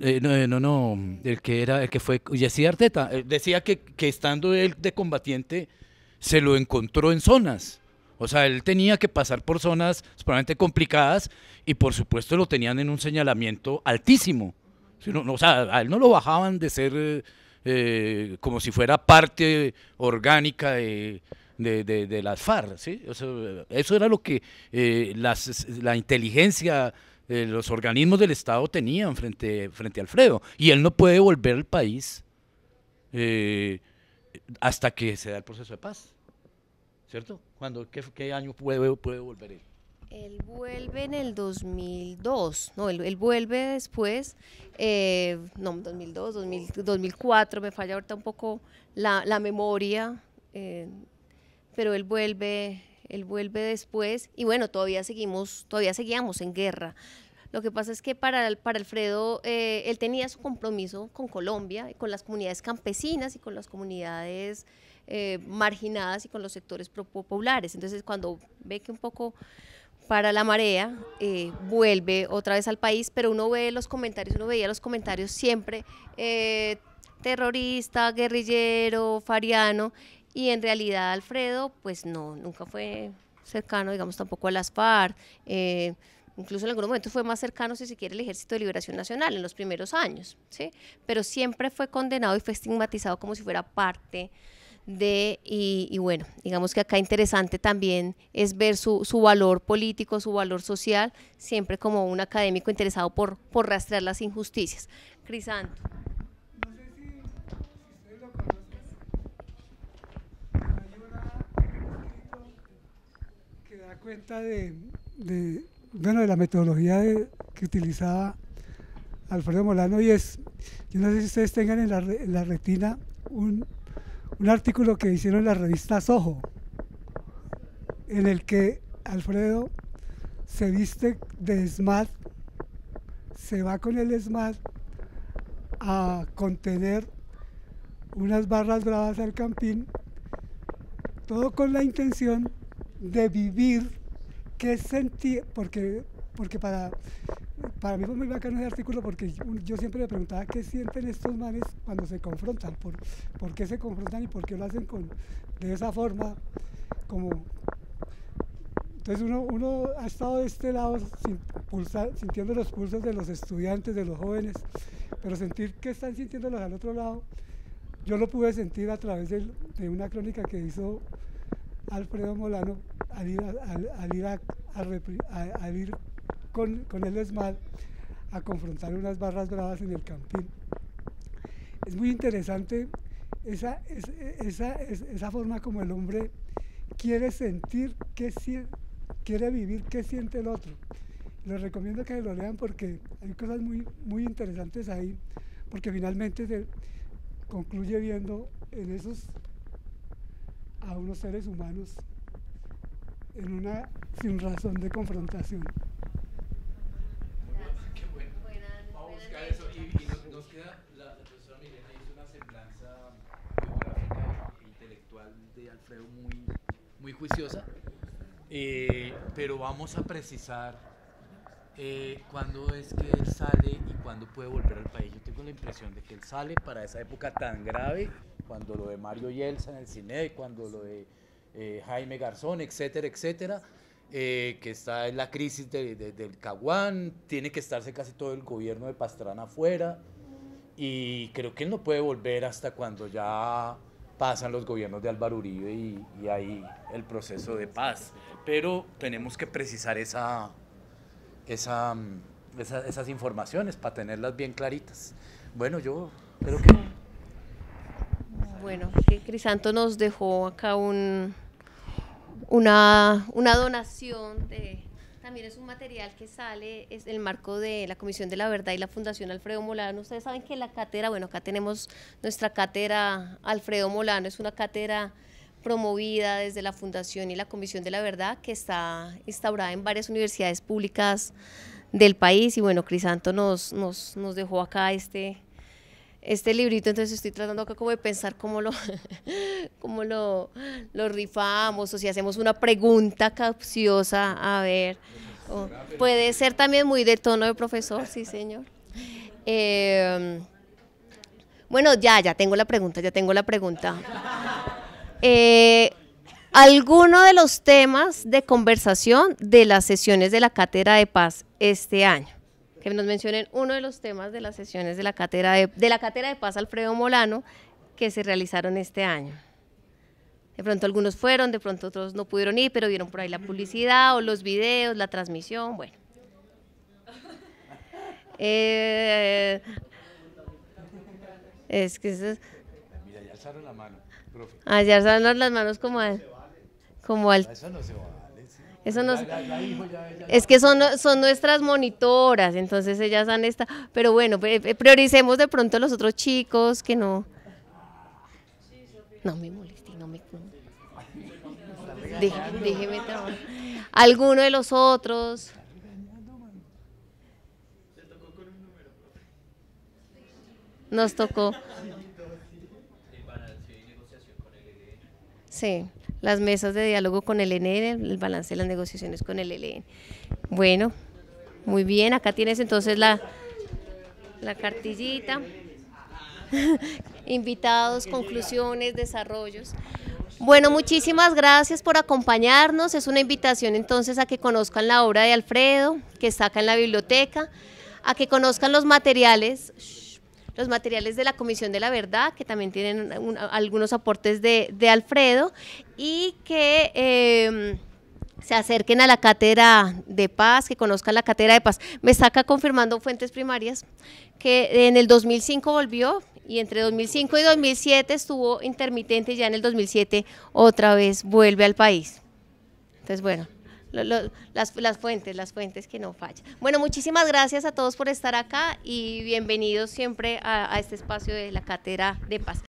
Eh, no, eh, no, no, el que era, el que fue Jesse Arteta, eh, decía que, estando él de combatiente se lo encontró en zonas. O sea, él tenía que pasar por zonas supuestamente complicadas y por supuesto lo tenían en un señalamiento altísimo. o sea, a él no lo bajaban de ser como si fuera parte orgánica de, las FARC. eso era lo que las, la inteligencia eh, los organismos del Estado tenían frente, frente a Alfredo. Y él no puede volver al país eh, hasta que se da el proceso de paz. ¿Cierto? ¿Cuándo, ¿qué, año puede, puede volver él? Él vuelve en el 2002, no, él, vuelve después, eh, no, 2002, 2004, me falla ahorita un poco la, memoria, pero él vuelve él vuelve después y bueno, todavía seguimos, todavía seguíamos en guerra. Lo que pasa es que para, para Alfredo, eh, él tenía su compromiso con Colombia, con las comunidades campesinas y con las comunidades eh, marginadas y con los sectores populares. Entonces, cuando ve que un poco para la marea, eh, vuelve otra vez al país, pero uno ve los comentarios, uno veía los comentarios siempre, terrorista, guerrillero, fariano, y en realidad Alfredo, pues no, nunca fue cercano, digamos, tampoco a las FARC. Eh, incluso en algunos momentos fue más cercano, si se quiere, al Ejército de Liberación Nacional en los primeros años, ¿sí? Pero siempre fue condenado y fue estigmatizado como si fuera parte de, y, bueno, digamos que acá interesante también es ver su, valor político, su valor social, siempre como un académico interesado por, por rastrear las injusticias. Crisanto. cuenta de, bueno, de la metodología que utilizaba Alfredo Molano y es, yo no sé si ustedes tengan en la, retina un, un, artículo que hicieron en la revista Sojo en el que Alfredo se viste de SMAT, se va con el SMAT a contener unas barras bravas al campín, todo con la intención de vivir, qué sentir, porque, porque para, para mí fue muy bacano ese artículo porque yo siempre me preguntaba qué sienten estos manes cuando se confrontan, por, por qué se confrontan y por qué lo hacen con, de esa forma, como... Entonces uno, ha estado de este lado sintiendo los pulsos de los estudiantes, de los jóvenes, pero sentir qué están sintiéndolos al otro lado, yo lo pude sentir a través de, de una crónica que hizo Alfredo Molano al ir, al, ir, a, ir con, el ESMAD a confrontar unas barras bravas en el Campín. Es muy interesante esa, esa forma como el hombre quiere sentir, qué, quiere vivir, qué siente el otro. Les recomiendo que lo lean porque hay cosas muy, muy interesantes ahí, porque finalmente se concluye viendo en esos a unos seres humanos en una sin razón de confrontación. Vamos a buscar eso y, nos, queda la, profesora hizo una semblanza e intelectual de Alfredo muy, juiciosa, eh, pero vamos a precisar eh, cuándo es que él sale y cuándo puede volver al país. Yo tengo la impresión de que él sale para esa época tan grave cuando lo de Mario Yelsa en el cine, cuando lo de eh, Jaime Garzón, etcétera, etcétera, eh, que está en la crisis del Caguán, tiene que estarse casi todo el gobierno de Pastrana afuera, y creo que él no puede volver hasta cuando ya pasan los gobiernos de Álvaro Uribe y, y ahí el proceso de paz. Pero tenemos que precisar esa, esa, mm, esa, esas informaciones para tenerlas bien claritas. Bueno, yo creo que bueno, que Crisanto nos dejó acá un, una, una donación de, también es un material que sale, es el marco de la Comisión de la Verdad y la Fundación Alfredo Molano. Ustedes saben que la cátedra, bueno, acá tenemos nuestra cátedra Alfredo Molano, es una cátedra promovida desde la Fundación y la Comisión de la Verdad que está instaurada en varias universidades públicas del país y bueno, Crisanto nos, nos, nos dejó acá este, este librito, entonces estoy tratando acá como de pensar cómo lo, cómo lo, rifamos o si hacemos una pregunta capciosa, a ver. puede ser también muy de tono de profesor, sí señor. Em, bueno, ya, ya tengo la pregunta, ya tengo la pregunta. Eh, ¿Alguno de los temas de conversación de las sesiones de la Cátedra de Paz este año? que nos mencionen uno de los temas de las sesiones de la cátedra de, la cátedra de paz Alfredo Molano que se realizaron este año. De pronto algunos fueron, de pronto otros no pudieron ir, pero vieron por ahí la publicidad o los videos, la transmisión, bueno. Eh, es que es, Mira, ya alzaron la mano, profe. Ah, alzaron las manos como al, como es que son, son nuestras monitoras, entonces ellas han estado, pero bueno, eh, eh, prioricemos de pronto a los otros chicos que no. No me molesté, no me. déjeme trabajar. Alguno de los otros. Nos tocó. Sí las mesas de diálogo con el ENE, el balance de las negociaciones con el LN. Bueno, muy bien, acá tienes entonces la, la cartillita. Invitados, conclusiones, desarrollos. Bueno, muchísimas gracias por acompañarnos. Es una invitación entonces a que conozcan la obra de Alfredo, que está acá en la biblioteca, a que conozcan los materiales los materiales de la Comisión de la Verdad, que también tienen algunos aportes de, Alfredo, y que... Em, se acerquen a la cátedra de paz, que conozcan la cátedra de paz. Me saca confirmando fuentes primarias que en el 2005 volvió y entre 2005 y 2007 estuvo intermitente ya en el 2007 otra vez vuelve al país. Entonces, bueno las, fuentes, las fuentes que no fallan. Bueno, muchísimas gracias a todos por estar acá y bienvenidos siempre a, a este espacio de la Cátedra de Paz.